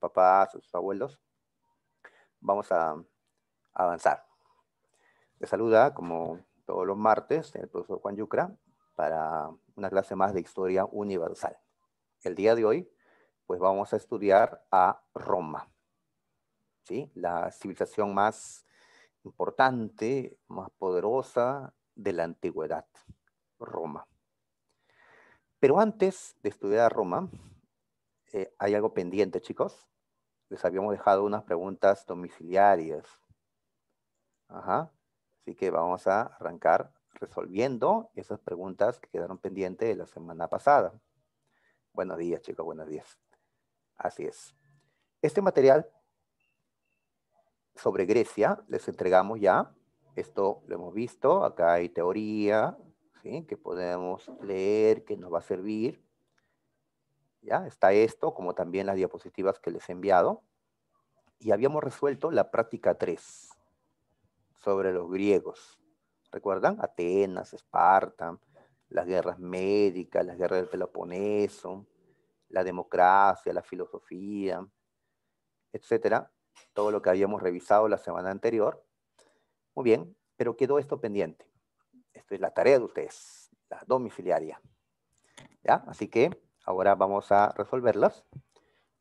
papás, sus abuelos, vamos a, avanzar. Les saluda, como todos los martes, el profesor Juan Yucra para una clase más de Historia Universal. El día de hoy, pues vamos a estudiar a Roma, ¿sí? La civilización más importante, más poderosa de la antigüedad, Roma. Pero antes de estudiar a Roma, eh, hay algo pendiente, chicos les habíamos dejado unas preguntas domiciliarias. Ajá. Así que vamos a arrancar resolviendo esas preguntas que quedaron pendientes de la semana pasada. Buenos días, chicos, buenos días. Así es. Este material sobre Grecia les entregamos ya. Esto lo hemos visto. Acá hay teoría, ¿sí? que podemos leer, que nos va a servir ¿ya? Está esto, como también las diapositivas que les he enviado. Y habíamos resuelto la práctica 3 sobre los griegos. ¿Recuerdan? Atenas, Esparta, las guerras médicas, las guerras del Peloponeso, la democracia, la filosofía, etcétera. Todo lo que habíamos revisado la semana anterior. Muy bien, pero quedó esto pendiente. Esto es la tarea de ustedes, la domiciliaria. ¿Ya? Así que Ahora vamos a resolverlas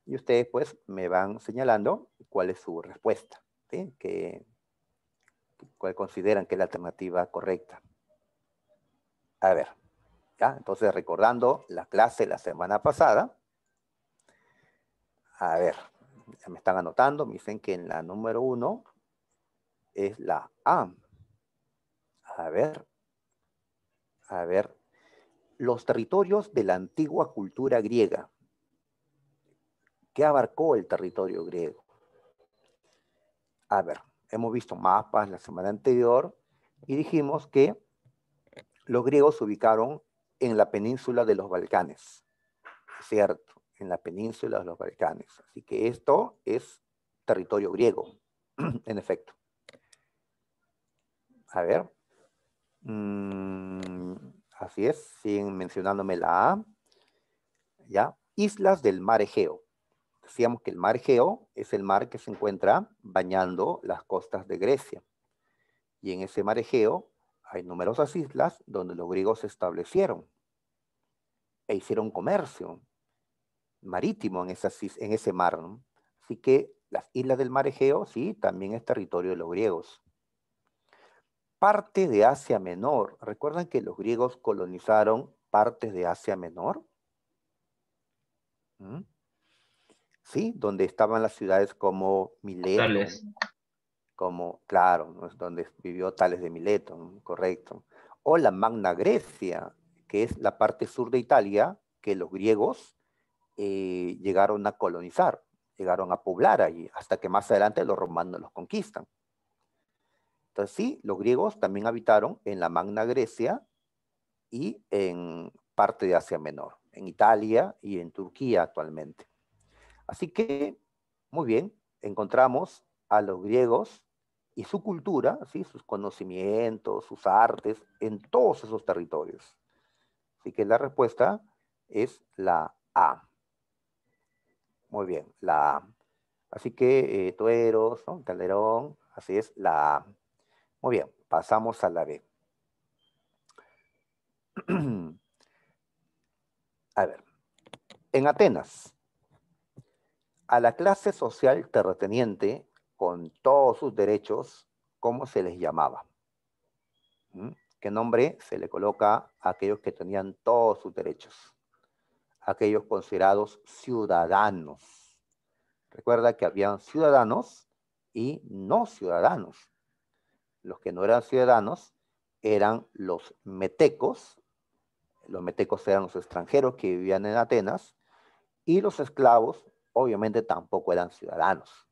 y ustedes pues me van señalando cuál es su respuesta, ¿sí? cuál consideran que es la alternativa correcta. A ver, ¿ya? entonces recordando la clase la semana pasada, a ver, me están anotando, me dicen que en la número uno es la A. A ver, a ver, los territorios de la antigua cultura griega. ¿Qué abarcó el territorio griego? A ver, hemos visto mapas la semana anterior y dijimos que los griegos se ubicaron en la península de los Balcanes, ¿cierto? En la península de los Balcanes. Así que esto es territorio griego, en efecto. A ver. Mm, Así es, sin mencionándome la A. ¿Ya? Islas del mar Egeo. Decíamos que el mar Egeo es el mar que se encuentra bañando las costas de Grecia. Y en ese mar Egeo hay numerosas islas donde los griegos se establecieron e hicieron comercio marítimo en, ese mar. Así que las islas del mar Egeo, sí, también es territorio de los griegos parte de Asia Menor. ¿Recuerdan que los griegos colonizaron partes de Asia Menor? ¿Mm? Sí, donde estaban las ciudades como Mileto. Como, claro, es donde vivió Tales de Mileto, correcto. O la Magna Grecia, que es la parte sur de Italia que los griegos eh, llegaron a colonizar, llegaron a poblar allí, hasta que más adelante los romanos los conquistan sí, los griegos también habitaron en la Magna Grecia y en parte de Asia Menor, en Italia y en Turquía actualmente. Así que, muy bien, encontramos a los griegos y su cultura, sus conocimientos, sus artes, en todos esos territorios. Así que la respuesta es la A. Muy bien, la A. Así que eh, Tueros, Calderón, así es, la A. Muy bien, pasamos a la B. A ver, en Atenas, a la clase social terrateniente, con todos sus derechos, ¿cómo se les llamaba? ¿Mm? ¿Qué nombre se le coloca a aquellos que tenían todos sus derechos? Aquellos considerados ciudadanos. Recuerda que habían ciudadanos y no ciudadanos los que no eran ciudadanos eran los metecos, los metecos eran los extranjeros que vivían en Atenas, y los esclavos obviamente tampoco eran ciudadanos.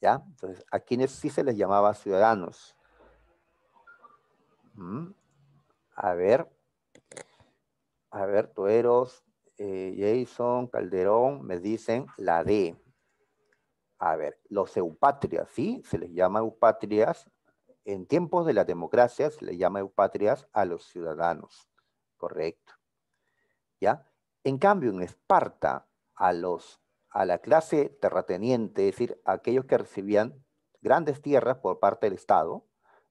¿Ya? Entonces, a quienes sí se les llamaba ciudadanos. Mm. A ver, a ver, Tueros, eh, Jason, Calderón, me dicen la D. A ver, los eupatrias, ¿sí? Se les llama eupatrias, en tiempos de la democracia se les llama eupatrias a los ciudadanos, correcto. ¿Ya? En cambio, en Esparta, a, los, a la clase terrateniente, es decir, aquellos que recibían grandes tierras por parte del Estado,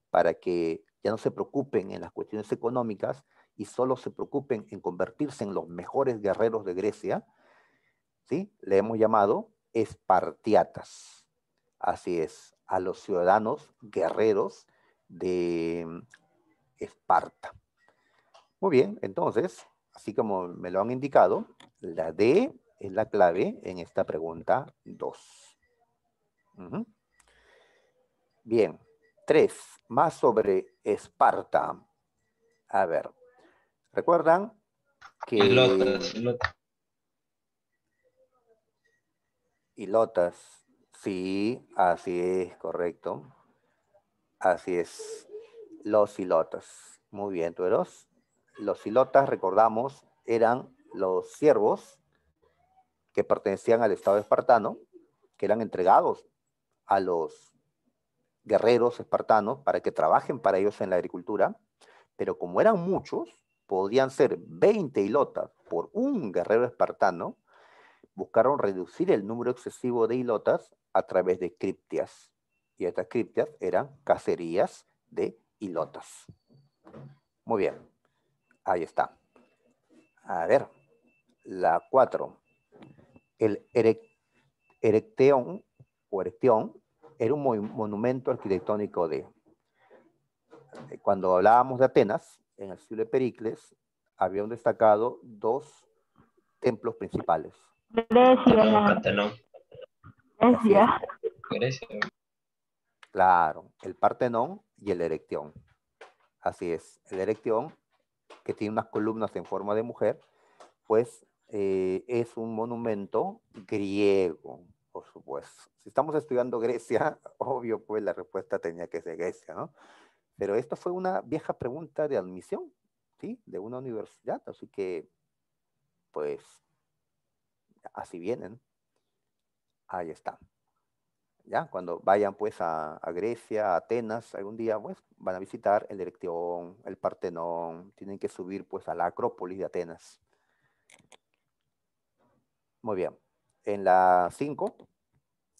para que ya no se preocupen en las cuestiones económicas y solo se preocupen en convertirse en los mejores guerreros de Grecia, ¿sí? Le hemos llamado espartiatas. Así es, a los ciudadanos guerreros de mm, Esparta. Muy bien, entonces, así como me lo han indicado, la D es la clave en esta pregunta 2. Bien, 3. Más sobre Esparta. A ver, ¿recuerdan que... y Sí, así es, correcto. Así es. Los ilotas. Muy bien, tueros. Los ilotas, recordamos, eran los siervos que pertenecían al Estado espartano, que eran entregados a los guerreros espartanos para que trabajen para ellos en la agricultura, pero como eran muchos, podían ser 20 ilotas por un guerrero espartano, buscaron reducir el número excesivo de hilotas a través de criptias. Y estas criptias eran cacerías de hilotas. Muy bien, ahí está. A ver, la cuatro. El erecteón o erecteón era un monumento arquitectónico de... Cuando hablábamos de Atenas, en el siglo de Pericles, habían destacado dos templos principales Grecia. Partenón. Grecia. Claro, el Partenón y el Erectión. Así es, el Erectión, que tiene unas columnas en forma de mujer, pues eh, es un monumento griego, por supuesto. Si estamos estudiando Grecia, obvio, pues la respuesta tenía que ser Grecia, ¿no? Pero esta fue una vieja pregunta de admisión, ¿sí? De una universidad, así que, pues, así vienen, ahí están. ¿Ya? Cuando vayan pues a, Grecia, a Atenas, algún día pues van a visitar el Erecteón, el Partenón, tienen que subir pues a la Acrópolis de Atenas. Muy bien. En la 5,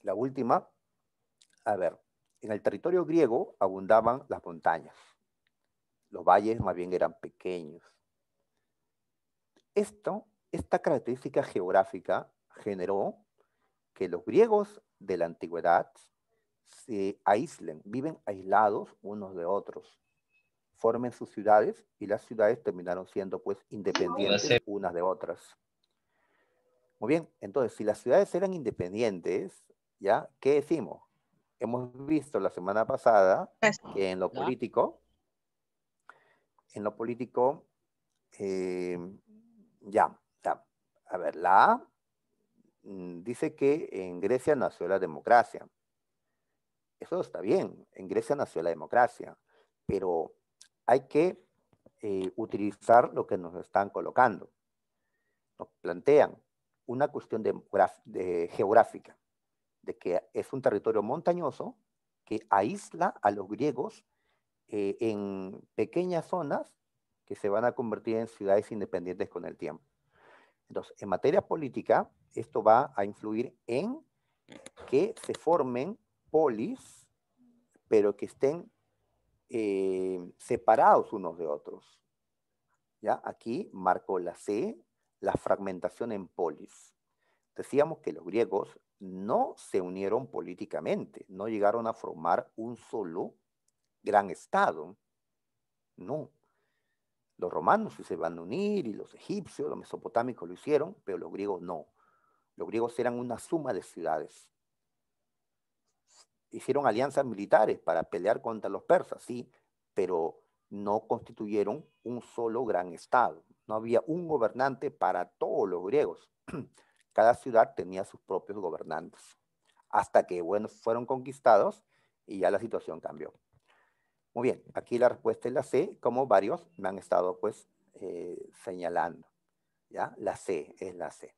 la última, a ver, en el territorio griego abundaban las montañas. Los valles más bien eran pequeños. Esto esta característica geográfica generó que los griegos de la antigüedad se aíslen, viven aislados unos de otros, formen sus ciudades y las ciudades terminaron siendo pues independientes unas de otras. Muy bien, entonces si las ciudades eran independientes, ¿ya? ¿Qué decimos? Hemos visto la semana pasada pues, que en lo político, en lo político, eh, ya, a ver, la A mm, dice que en Grecia nació la democracia. Eso está bien, en Grecia nació la democracia, pero hay que eh, utilizar lo que nos están colocando. Nos plantean una cuestión de, geográfica, de que es un territorio montañoso que aísla a los griegos eh, en pequeñas zonas que se van a convertir en ciudades independientes con el tiempo. Entonces, en materia política, esto va a influir en que se formen polis, pero que estén eh, separados unos de otros. ¿Ya? Aquí marcó la C, la fragmentación en polis. Decíamos que los griegos no se unieron políticamente, no llegaron a formar un solo gran Estado. No, los romanos sí se van a unir y los egipcios, los mesopotámicos lo hicieron, pero los griegos no. Los griegos eran una suma de ciudades. Hicieron alianzas militares para pelear contra los persas, sí, pero no constituyeron un solo gran estado. No había un gobernante para todos los griegos. Cada ciudad tenía sus propios gobernantes. Hasta que, bueno, fueron conquistados y ya la situación cambió. Muy bien, aquí la respuesta es la C, como varios me han estado pues eh, señalando. ¿ya? La C es la C.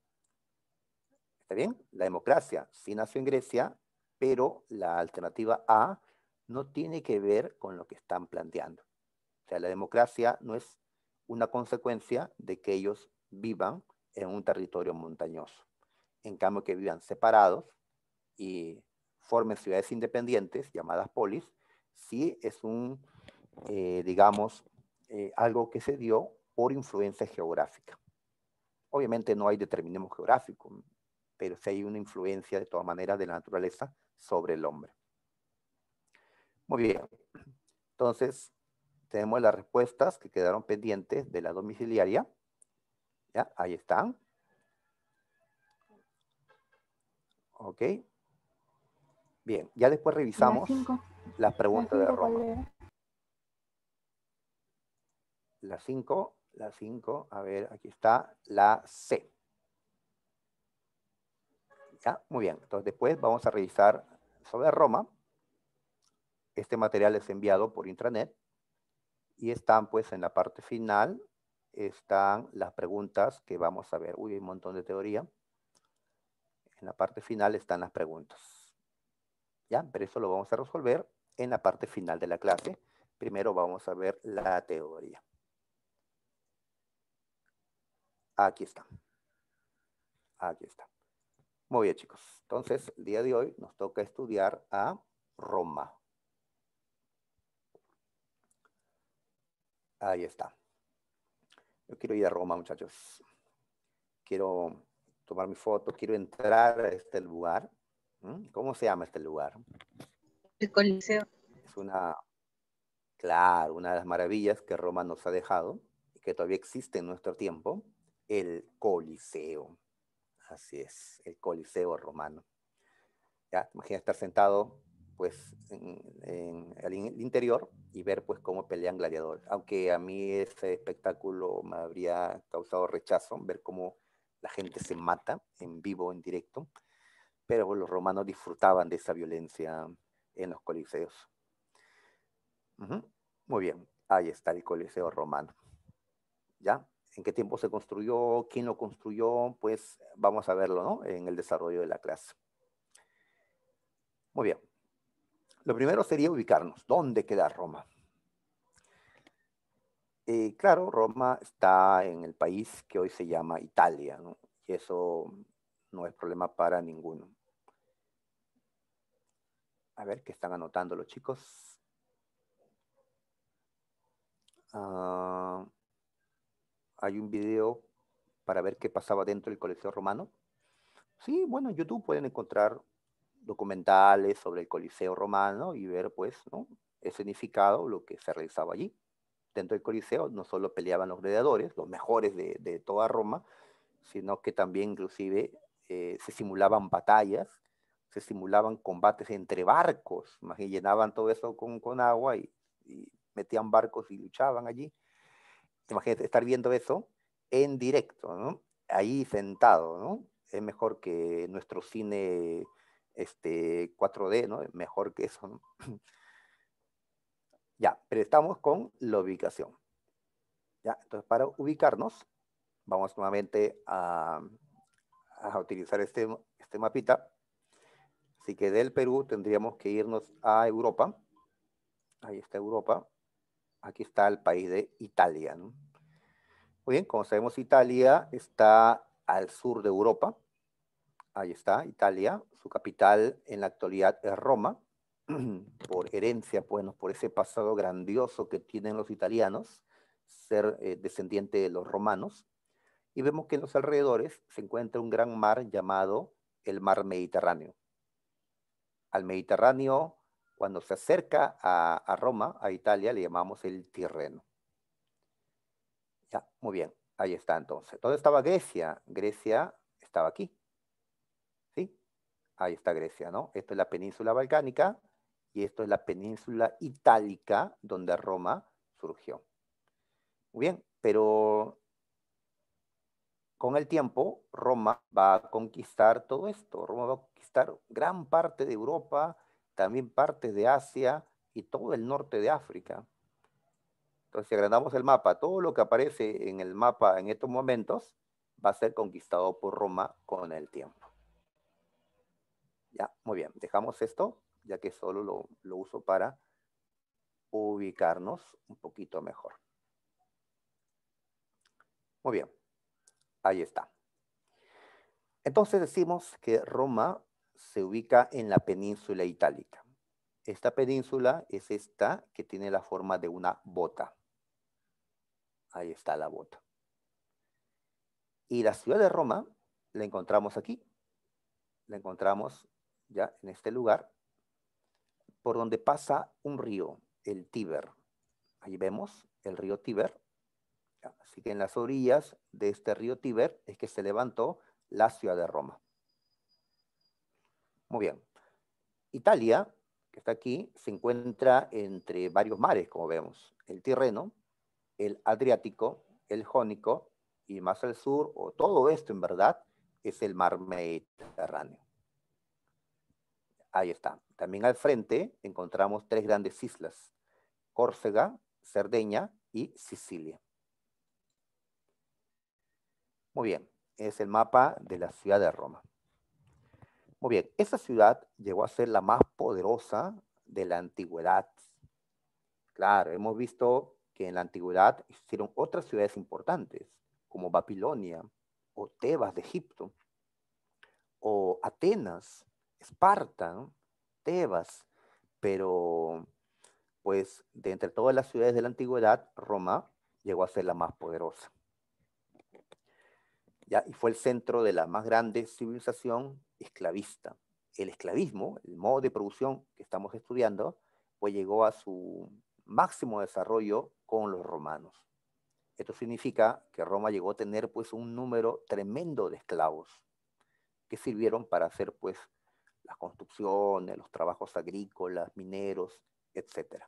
¿Está bien? La democracia sí nació en Grecia, pero la alternativa A no tiene que ver con lo que están planteando. O sea, la democracia no es una consecuencia de que ellos vivan en un territorio montañoso. En cambio, que vivan separados y formen ciudades independientes, llamadas polis, sí es un, eh, digamos, eh, algo que se dio por influencia geográfica. Obviamente no hay determinismo geográfico, pero sí hay una influencia de todas maneras de la naturaleza sobre el hombre. Muy bien, entonces tenemos las respuestas que quedaron pendientes de la domiciliaria. ¿Ya? Ahí están. Ok. Bien, ya después revisamos. Las preguntas de Roma. las 5, las 5, a ver, aquí está la C. Ya, muy bien. Entonces después vamos a revisar sobre Roma. Este material es enviado por intranet y están pues en la parte final, están las preguntas que vamos a ver. Uy, hay un montón de teoría. En la parte final están las preguntas. ¿ya? Pero eso lo vamos a resolver en la parte final de la clase. Primero vamos a ver la teoría. Aquí está. Aquí está. Muy bien, chicos. Entonces, el día de hoy nos toca estudiar a Roma. Ahí está. Yo quiero ir a Roma, muchachos. Quiero tomar mi foto, quiero entrar a este lugar. Mm, ¿Cómo se llama este lugar? El Coliseo. Es una, claro, una de las maravillas que Roma nos ha dejado y que todavía existe en nuestro tiempo, el Coliseo. Así es, el Coliseo romano. Ya, imagina estar sentado pues en, el interior y ver pues cómo pelean gladiadores. Aunque a mí ese espectáculo me habría causado rechazo, ver cómo la gente se mata en vivo, en directo, pero los romanos disfrutaban de esa violencia en los coliseos. Muy bien, ahí está el coliseo romano. ¿Ya? ¿En qué tiempo se construyó? ¿Quién lo construyó? Pues vamos a verlo, ¿no? En el desarrollo de la clase. Muy bien. Lo primero sería ubicarnos. ¿Dónde queda Roma? Eh, claro, Roma está en el país que hoy se llama Italia, ¿no? Y eso no es problema para ninguno. A ver qué están anotando los chicos. Ah, hay un video para ver qué pasaba dentro del Coliseo Romano. Sí, bueno, en YouTube pueden encontrar documentales sobre el Coliseo Romano y ver, pues, ¿no? escenificado lo que se realizaba allí. Dentro del Coliseo no solo peleaban los gladiadores, los mejores de, toda Roma, sino que también inclusive eh, se simulaban batallas se simulaban combates entre barcos, más llenaban todo eso con, con agua y, metían barcos y luchaban allí. Imagínate estar viendo eso en directo, ¿no? Ahí sentado, ¿no? Es mejor que nuestro cine este, 4D, ¿no? Es mejor que eso, ¿no? Ya, pero estamos con la ubicación. Ya, entonces para ubicarnos, vamos nuevamente a, a utilizar este, este mapita Así que del Perú tendríamos que irnos a Europa. Ahí está Europa. Aquí está el país de Italia. Muy bien, como sabemos, Italia está al sur de Europa. Ahí está Italia. Su capital en la actualidad es Roma. por herencia, bueno, pues, por ese pasado grandioso que tienen los italianos, ser eh, descendiente de los romanos. Y vemos que en los alrededores se encuentra un gran mar llamado el Mar Mediterráneo al Mediterráneo, cuando se acerca a, Roma, a Italia, le llamamos el Tirreno. Ya, muy bien, ahí está entonces. ¿Dónde estaba Grecia? Grecia estaba aquí. ¿Sí? Ahí está Grecia, ¿no? Esto es la península balcánica y esto es la península itálica donde Roma surgió. Muy bien, pero con el tiempo, Roma va a conquistar todo esto. Roma va a conquistar gran parte de Europa, también parte de Asia y todo el norte de África. Entonces, si agrandamos el mapa, todo lo que aparece en el mapa en estos momentos va a ser conquistado por Roma con el tiempo. Ya, muy bien. Dejamos esto, ya que solo lo, lo uso para ubicarnos un poquito mejor. Muy bien. Ahí está. Entonces decimos que Roma se ubica en la península itálica. Esta península es esta que tiene la forma de una bota. Ahí está la bota. Y la ciudad de Roma la encontramos aquí. La encontramos ya en este lugar por donde pasa un río, el Tíber. Ahí vemos el río Tíber Así que en las orillas de este río Tíber es que se levantó la ciudad de Roma. Muy bien. Italia, que está aquí, se encuentra entre varios mares, como vemos. El Tirreno, el Adriático, el Jónico y más al sur, o todo esto en verdad, es el mar Mediterráneo. Ahí está. También al frente encontramos tres grandes islas, Córcega, Cerdeña y Sicilia. Muy bien, es el mapa de la ciudad de Roma. Muy bien, esa ciudad llegó a ser la más poderosa de la antigüedad. Claro, hemos visto que en la antigüedad hicieron otras ciudades importantes, como Babilonia o Tebas de Egipto, o Atenas, Esparta, Tebas, pero pues de entre todas las ciudades de la antigüedad, Roma llegó a ser la más poderosa y fue el centro de la más grande civilización esclavista. El esclavismo, el modo de producción que estamos estudiando, pues llegó a su máximo desarrollo con los romanos. Esto significa que Roma llegó a tener pues un número tremendo de esclavos que sirvieron para hacer pues las construcciones, los trabajos agrícolas, mineros, etc.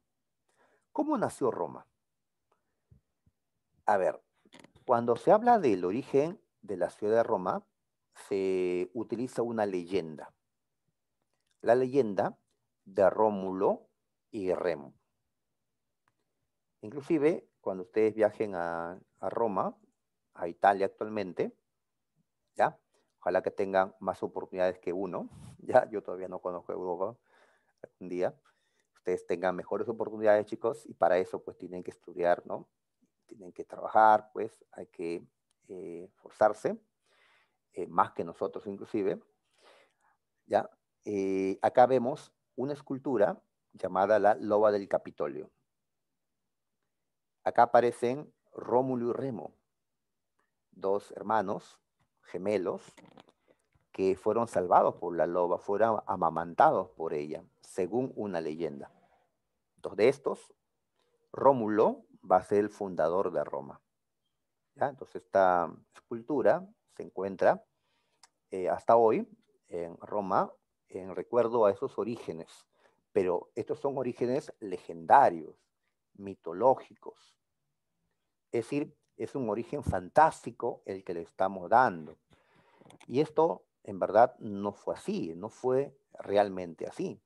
¿Cómo nació Roma? A ver, cuando se habla del origen de la ciudad de Roma se utiliza una leyenda. La leyenda de Rómulo y Remo. Inclusive, cuando ustedes viajen a, Roma, a Italia actualmente, ¿ya? Ojalá que tengan más oportunidades que uno, ¿ya? Yo todavía no conozco Europa un día. Ustedes tengan mejores oportunidades, chicos, y para eso, pues, tienen que estudiar, ¿no? Tienen que trabajar, pues, hay que eh, forzarse, eh, más que nosotros inclusive. ¿ya? Eh, acá vemos una escultura llamada la Loba del Capitolio. Acá aparecen Rómulo y Remo, dos hermanos gemelos que fueron salvados por la loba, fueron amamantados por ella, según una leyenda. Dos de estos, Rómulo va a ser el fundador de Roma. Entonces esta escultura se encuentra eh, hasta hoy en Roma en recuerdo a esos orígenes, pero estos son orígenes legendarios, mitológicos. Es decir, es un origen fantástico el que le estamos dando. Y esto en verdad no fue así, no fue realmente así.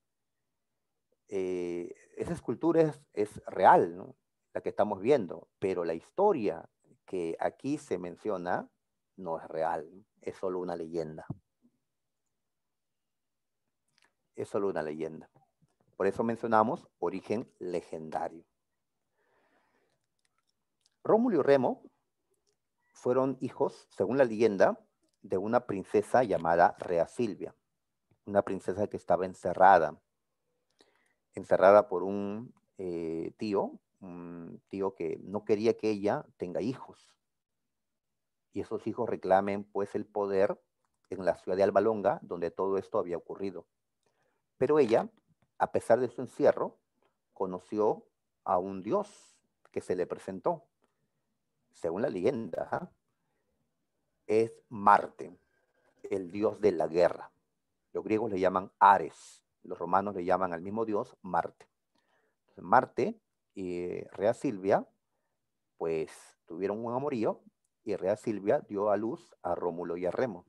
Eh, esa escultura es, real, la que estamos viendo, pero la historia que aquí se menciona no es real, es solo una leyenda. Es solo una leyenda. Por eso mencionamos origen legendario. Rómulo y Remo fueron hijos, según la leyenda, de una princesa llamada Rea Silvia, una princesa que estaba encerrada, encerrada por un eh, tío Mm, digo que no quería que ella tenga hijos. Y esos hijos reclamen pues el poder en la ciudad de Albalonga, donde todo esto había ocurrido. Pero ella, a pesar de su encierro, conoció a un dios que se le presentó, según la leyenda, es Marte, el dios de la guerra. Los griegos le llaman Ares, los romanos le llaman al mismo dios Marte. Marte y eh, Rea Silvia, pues tuvieron un amorío y Rea Silvia dio a luz a Rómulo y a Remo.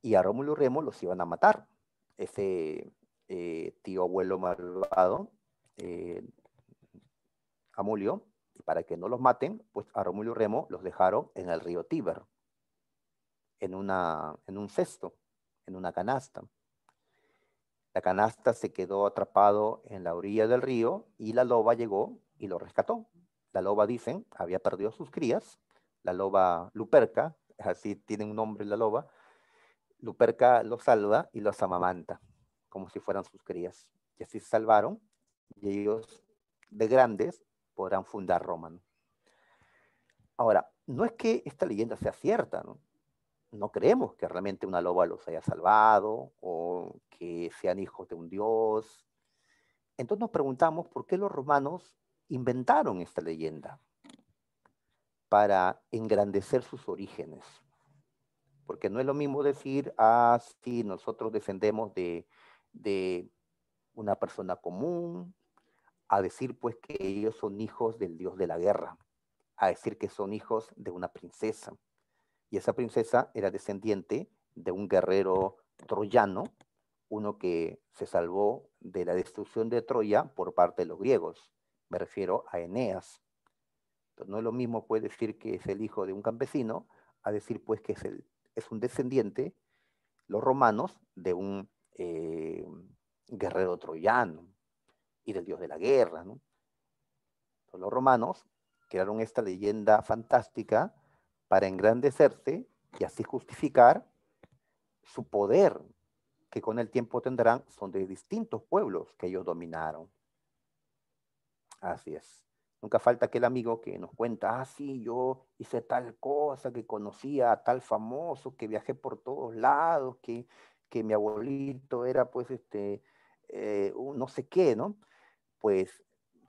Y a Rómulo y Remo los iban a matar. Ese eh, tío abuelo malvado, eh, Amulio, para que no los maten, pues a Rómulo y Remo los dejaron en el río Tíber, en, en un cesto, en una canasta. La canasta se quedó atrapado en la orilla del río y la loba llegó y lo rescató. La loba, dicen, había perdido sus crías. La loba Luperca, así tiene un nombre la loba, Luperca lo salva y los amamanta, como si fueran sus crías. Y así se salvaron y ellos de grandes podrán fundar Roma. Ahora, no es que esta leyenda sea cierta, ¿no? no creemos que realmente una loba los haya salvado o que sean hijos de un dios. Entonces nos preguntamos por qué los romanos inventaron esta leyenda para engrandecer sus orígenes. Porque no es lo mismo decir, ah, sí, nosotros defendemos de, de una persona común, a decir pues que ellos son hijos del dios de la guerra, a decir que son hijos de una princesa y esa princesa era descendiente de un guerrero troyano, uno que se salvó de la destrucción de Troya por parte de los griegos. Me refiero a Eneas. no es lo mismo puede decir que es el hijo de un campesino a decir pues que es, es un descendiente, los romanos, de un eh, guerrero troyano y del dios de la guerra. los romanos crearon esta leyenda fantástica para engrandecerse y así justificar su poder que con el tiempo tendrán son de distintos pueblos que ellos dominaron. Así es. Nunca falta aquel amigo que nos cuenta, ah, sí, yo hice tal cosa, que conocía a tal famoso, que viajé por todos lados, que, que mi abuelito era pues este, eh, no sé qué, ¿no? Pues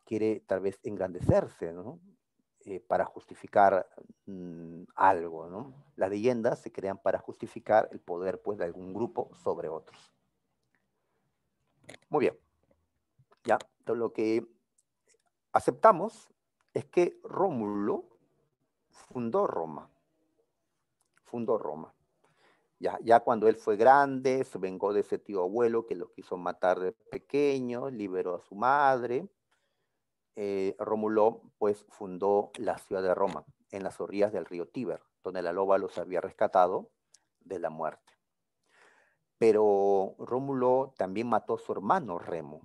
quiere tal vez engrandecerse, ¿no? Eh, para justificar mm, algo. ¿no? Las leyendas se crean para justificar el poder pues, de algún grupo sobre otros. Muy bien. Ya, lo que aceptamos es que Rómulo fundó Roma. Fundó Roma. Ya, ya, cuando él fue grande, se vengó de ese tío abuelo que lo quiso matar de pequeño, liberó a su madre, eh, Rómulo pues fundó la ciudad de Roma, en las orillas del río Tíber, donde la loba los había rescatado de la muerte. Pero Rómulo también mató a su hermano Remo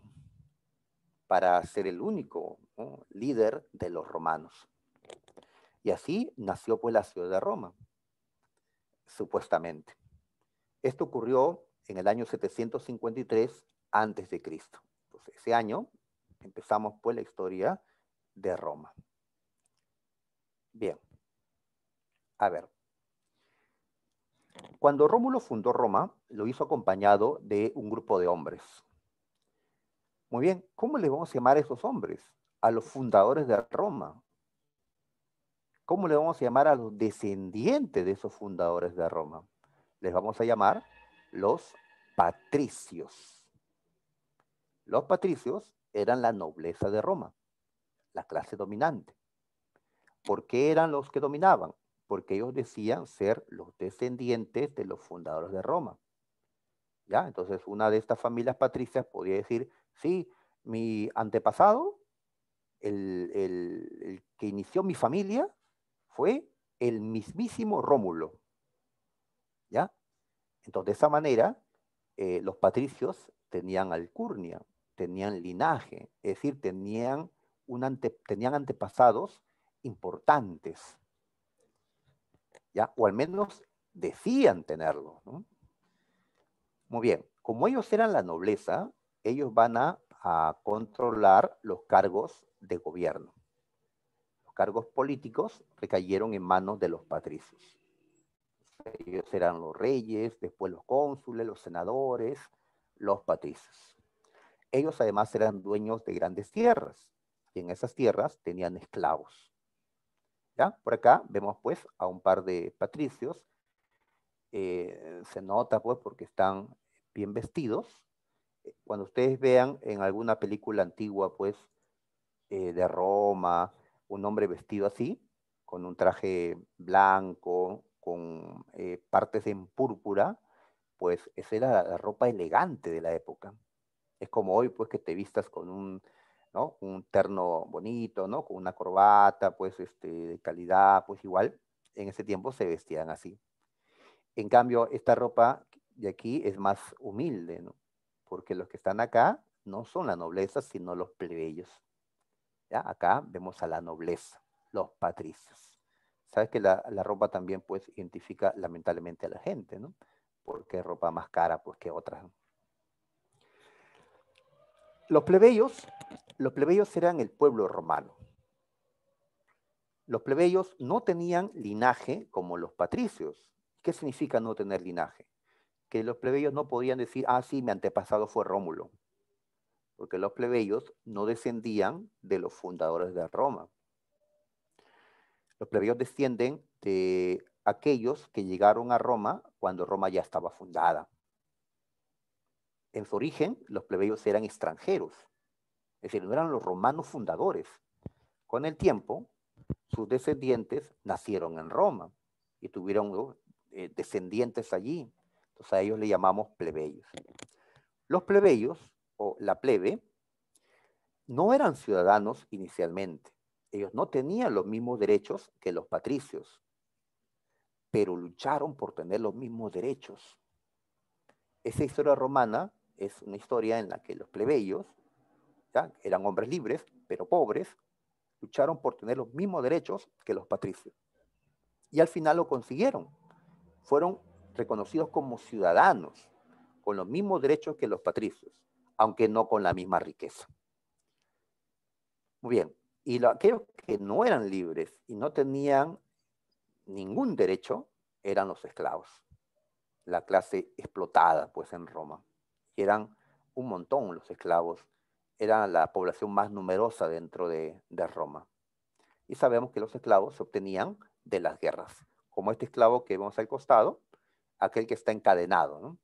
para ser el único líder de los romanos. Y así nació pues la ciudad de Roma, supuestamente. Esto ocurrió en el año 753 antes de Cristo. ese año Empezamos pues la historia de Roma. Bien. A ver. Cuando Rómulo fundó Roma, lo hizo acompañado de un grupo de hombres. Muy bien, ¿cómo les vamos a llamar a esos hombres? A los fundadores de Roma. ¿Cómo le vamos a llamar a los descendientes de esos fundadores de Roma? Les vamos a llamar los patricios. Los patricios eran la nobleza de Roma, la clase dominante. ¿Por qué eran los que dominaban? Porque ellos decían ser los descendientes de los fundadores de Roma. ¿Ya? Entonces una de estas familias patricias podía decir, sí, mi antepasado, el, que inició mi familia, fue el mismísimo Rómulo. ¿Ya? Entonces de esa manera eh, los patricios tenían alcurnia, tenían linaje, es decir, tenían, un tenían antepasados importantes, ¿ya? o al menos decían tenerlo. Muy bien, como ellos eran la nobleza, ellos van a, a controlar los cargos de gobierno. Los cargos políticos recayeron en manos de los patricios. Ellos eran los reyes, después los cónsules, los senadores, los patricios ellos además eran dueños de grandes tierras y en esas tierras tenían esclavos. ¿Ya? Por acá vemos pues a un par de patricios. Eh, se nota pues porque están bien vestidos. Cuando ustedes vean en alguna película antigua pues eh, de Roma, un hombre vestido así, con un traje blanco, con eh, partes en púrpura, pues esa era la ropa elegante de la época es como hoy, pues, que te vistas con un, ¿no? Un terno bonito, ¿no? Con una corbata, pues, este, de calidad, pues igual. En ese tiempo se vestían así. En cambio, esta ropa de aquí es más humilde, ¿no? Porque los que están acá no son la nobleza, sino los plebeyos. ¿Ya? Acá vemos a la nobleza, los patricios. Sabes que la, ropa también, pues, identifica lamentablemente a la gente, ¿no? Porque ropa más cara, pues, que otras. Los plebeyos, los plebeyos eran el pueblo romano. Los plebeyos no tenían linaje como los patricios. ¿Qué significa no tener linaje? Que los plebeyos no podían decir, ah, sí, mi antepasado fue Rómulo. Porque los plebeyos no descendían de los fundadores de Roma. Los plebeyos descienden de aquellos que llegaron a Roma cuando Roma ya estaba fundada en su origen los plebeyos eran extranjeros, es decir, no eran los romanos fundadores. Con el tiempo, sus descendientes nacieron en Roma y tuvieron eh, descendientes allí. Entonces a ellos le llamamos plebeyos. Los plebeyos o la plebe no eran ciudadanos inicialmente. Ellos no tenían los mismos derechos que los patricios, pero lucharon por tener los mismos derechos. Esa historia romana es una historia en la que los plebeyos ¿ya? eran hombres libres, pero pobres, lucharon por tener los mismos derechos que los patricios. Y al final lo consiguieron. Fueron reconocidos como ciudadanos, con los mismos derechos que los patricios, aunque no con la misma riqueza. Muy bien, y aquellos que no eran libres y no tenían ningún derecho eran los esclavos, la clase explotada pues en Roma eran un montón los esclavos, era la población más numerosa dentro de, Roma. Y sabemos que los esclavos se obtenían de las guerras, como este esclavo que vemos al costado, aquel que está encadenado, ¿no?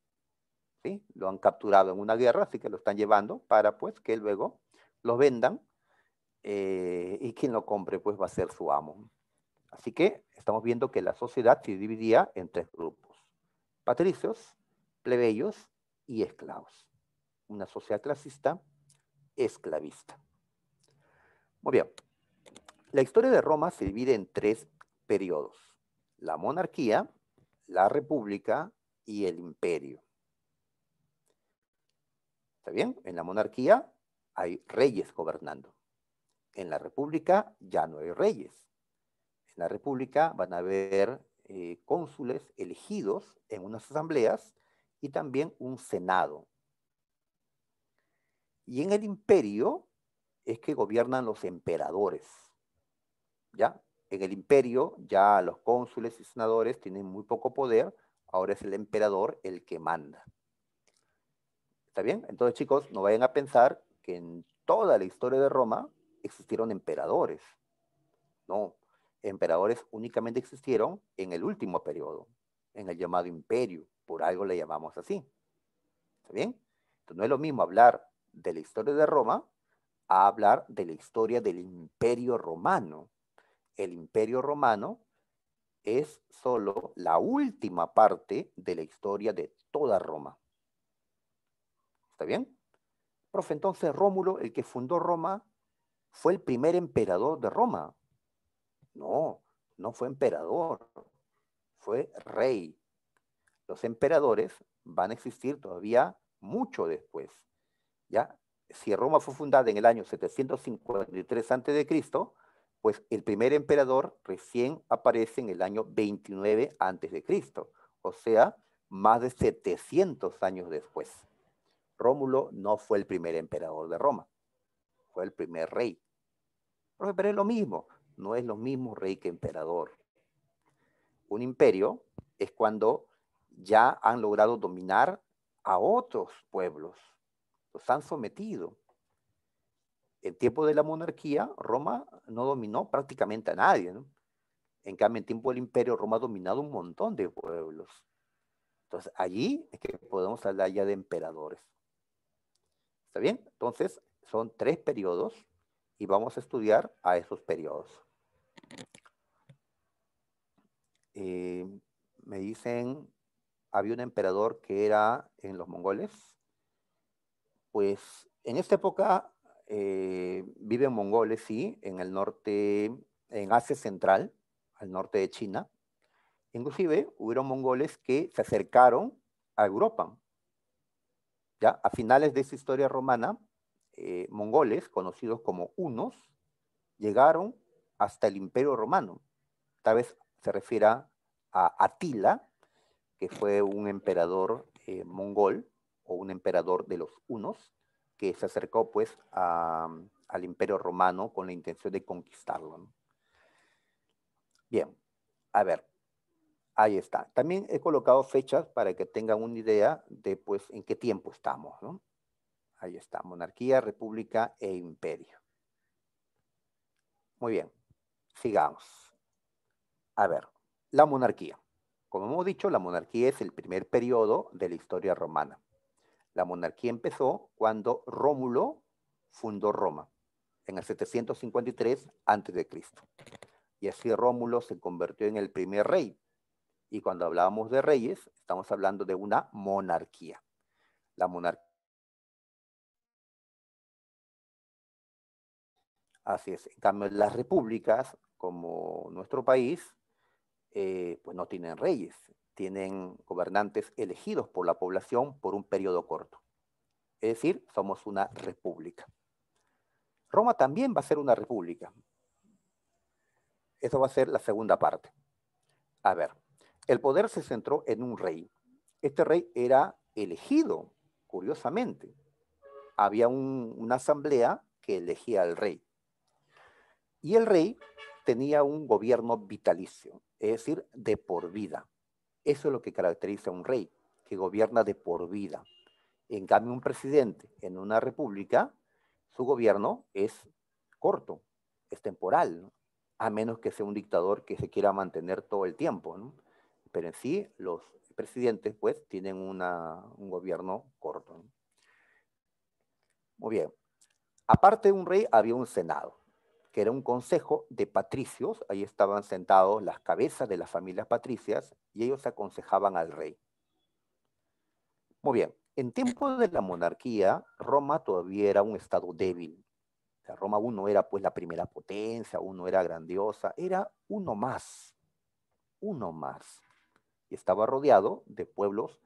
¿Sí? Lo han capturado en una guerra, así que lo están llevando para pues que luego lo vendan eh, y quien lo compre pues va a ser su amo. Así que estamos viendo que la sociedad se dividía en tres grupos. Patricios, plebeyos y esclavos. Una sociedad clasista, esclavista. Muy bien. La historia de Roma se divide en tres periodos. La monarquía, la república y el imperio. ¿Está bien? En la monarquía hay reyes gobernando. En la república ya no hay reyes. En la república van a haber eh, cónsules elegidos en unas asambleas y también un senado. Y en el imperio es que gobiernan los emperadores. ¿Ya? En el imperio ya los cónsules y senadores tienen muy poco poder, ahora es el emperador el que manda. ¿Está bien? Entonces, chicos, no vayan a pensar que en toda la historia de Roma existieron emperadores. No, emperadores únicamente existieron en el último periodo, en el llamado imperio. Por algo le llamamos así. ¿Está bien? Entonces no es lo mismo hablar de la historia de Roma a hablar de la historia del imperio romano. El imperio romano es solo la última parte de la historia de toda Roma. ¿Está bien? Profe, entonces Rómulo, el que fundó Roma, fue el primer emperador de Roma. No, no fue emperador, fue rey. Los emperadores van a existir todavía mucho después. ¿ya? Si Roma fue fundada en el año 753 Cristo, pues el primer emperador recién aparece en el año 29 Cristo, o sea, más de 700 años después. Rómulo no fue el primer emperador de Roma, fue el primer rey. Pero es lo mismo, no es lo mismo rey que emperador. Un imperio es cuando ya han logrado dominar a otros pueblos, los han sometido. En tiempo de la monarquía, Roma no dominó prácticamente a nadie. En cambio, en tiempo del imperio, Roma ha dominado un montón de pueblos. Entonces, allí es que podemos hablar ya de emperadores. ¿Está bien? Entonces, son tres periodos y vamos a estudiar a esos periodos. Eh, me dicen había un emperador que era en los mongoles. Pues en esta época eh, viven mongoles, sí, en el norte, en Asia Central, al norte de China. Inclusive hubieron mongoles que se acercaron a Europa. Ya a finales de esa historia romana, eh, mongoles, conocidos como unos llegaron hasta el Imperio Romano. Tal vez se refiera a Atila, que fue un emperador eh, mongol o un emperador de los unos, que se acercó pues um, al imperio romano con la intención de conquistarlo. Bien, a ver, ahí está. También he colocado fechas para que tengan una idea de pues en qué tiempo estamos. Ahí está, monarquía, república e imperio. Muy bien, sigamos. A ver, la monarquía. Como hemos dicho, la monarquía es el primer periodo de la historia romana. La monarquía empezó cuando Rómulo fundó Roma, en el 753 a.C. Y así Rómulo se convirtió en el primer rey. Y cuando hablábamos de reyes, estamos hablando de una monarquía. La monarquía. Así es. En cambio, las repúblicas, como nuestro país, eh, pues no tienen reyes, tienen gobernantes elegidos por la población por un periodo corto. Es decir, somos una república. Roma también va a ser una república. Eso va a ser la segunda parte. A ver, el poder se centró en un rey. Este rey era elegido, curiosamente. Había una asamblea que elegía al rey. Y el rey tenía un gobierno vitalicio, es decir, de por vida. Eso es lo que caracteriza a un rey, que gobierna de por vida. En cambio, un presidente en una república, su gobierno es corto, es temporal, a menos que sea un dictador que se quiera mantener todo el tiempo. Pero en sí, los presidentes, pues, tienen un gobierno corto. Muy bien. Aparte de un rey, había un senado que era un consejo de patricios, ahí estaban sentados las cabezas de las familias patricias y ellos aconsejaban al rey. Muy bien, en tiempos de la monarquía, Roma todavía era un estado débil. Roma uno era pues la primera potencia, uno era grandiosa, era uno más, uno más. Y estaba rodeado de pueblos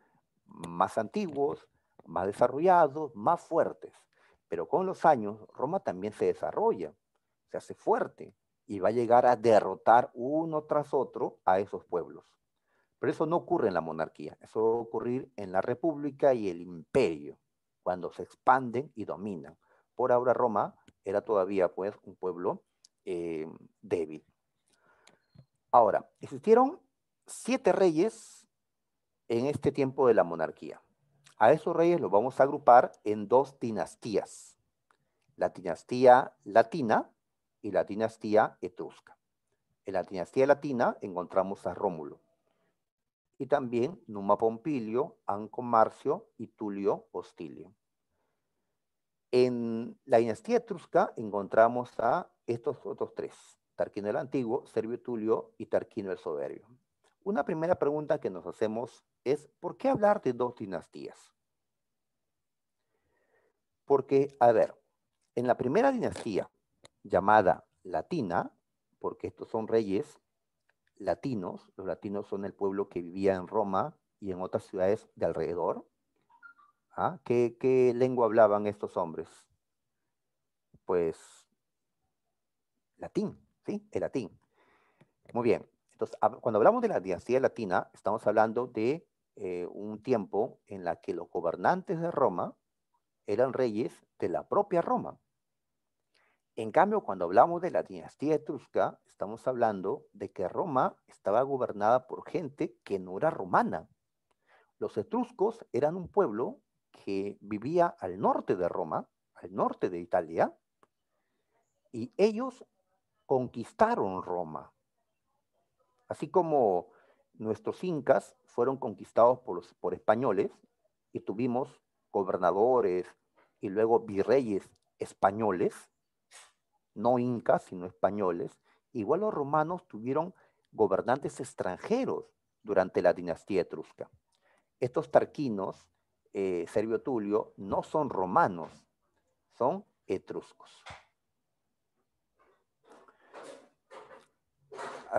más antiguos, más desarrollados, más fuertes. Pero con los años, Roma también se desarrolla hace fuerte y va a llegar a derrotar uno tras otro a esos pueblos. Pero eso no ocurre en la monarquía, eso va a ocurrir en la república y el imperio, cuando se expanden y dominan. Por ahora Roma era todavía pues un pueblo eh, débil. Ahora, existieron siete reyes en este tiempo de la monarquía. A esos reyes los vamos a agrupar en dos dinastías. La dinastía latina y la dinastía etrusca. En la dinastía latina encontramos a Rómulo y también Numa Pompilio, Anco Marcio y Tulio Hostilio. En la dinastía etrusca encontramos a estos otros tres, Tarquino el Antiguo, Servio Tulio y Tarquino el Soberbio. Una primera pregunta que nos hacemos es, ¿por qué hablar de dos dinastías? Porque, a ver, en la primera dinastía, llamada latina, porque estos son reyes latinos, los latinos son el pueblo que vivía en Roma y en otras ciudades de alrededor. ¿Ah? ¿Qué, lengua hablaban estos hombres? Pues latín, ¿sí? El latín. Muy bien. Entonces, cuando hablamos de la dinastía latina, estamos hablando de eh, un tiempo en la que los gobernantes de Roma eran reyes de la propia Roma. En cambio, cuando hablamos de la dinastía etrusca, estamos hablando de que Roma estaba gobernada por gente que no era romana. Los etruscos eran un pueblo que vivía al norte de Roma, al norte de Italia, y ellos conquistaron Roma. Así como nuestros incas fueron conquistados por, españoles y tuvimos gobernadores y luego virreyes españoles, no incas, sino españoles, igual los romanos tuvieron gobernantes extranjeros durante la dinastía etrusca. Estos tarquinos, eh, Servio Tulio, no son romanos, son etruscos.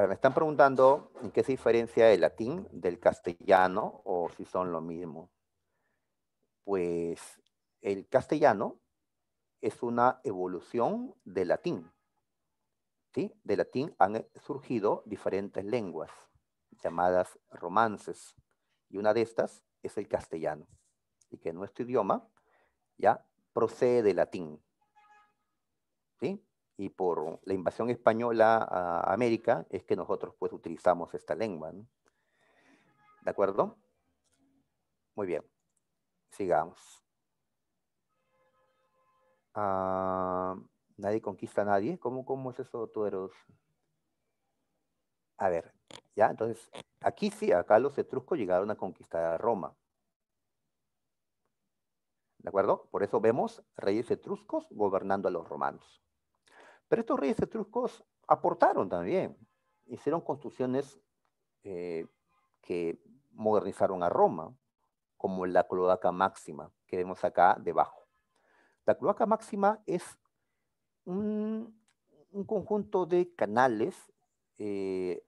me están preguntando en qué se diferencia el latín del castellano o si son lo mismo. Pues el castellano es una evolución del latín. ¿sí? Del latín han surgido diferentes lenguas llamadas romances, y una de estas es el castellano, y que nuestro idioma ya procede del latín. ¿sí? Y por la invasión española a América es que nosotros pues utilizamos esta lengua. ¿De acuerdo? Muy bien, sigamos. Ah, nadie conquista a nadie. ¿Cómo, cómo es eso, eros? A ver, ya, entonces, aquí sí, acá los etruscos llegaron a conquistar a Roma. ¿De acuerdo? Por eso vemos reyes etruscos gobernando a los romanos. Pero estos reyes etruscos aportaron también, hicieron construcciones eh, que modernizaron a Roma, como la cloaca máxima que vemos acá debajo. La cloaca máxima es un, conjunto de canales, eh,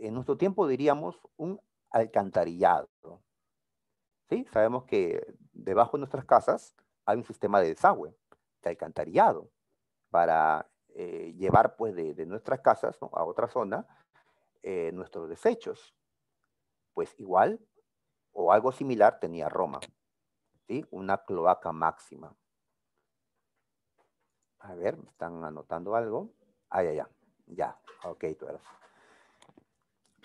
en nuestro tiempo diríamos un alcantarillado. ¿Sí? Sabemos que debajo de nuestras casas hay un sistema de desagüe, de alcantarillado, para eh, llevar pues, de, nuestras casas a otra zona eh, nuestros desechos. Pues igual o algo similar tenía Roma, ¿sí? una cloaca máxima. A ver, están anotando algo. Ah, ya, ya. Ya, ok, todas.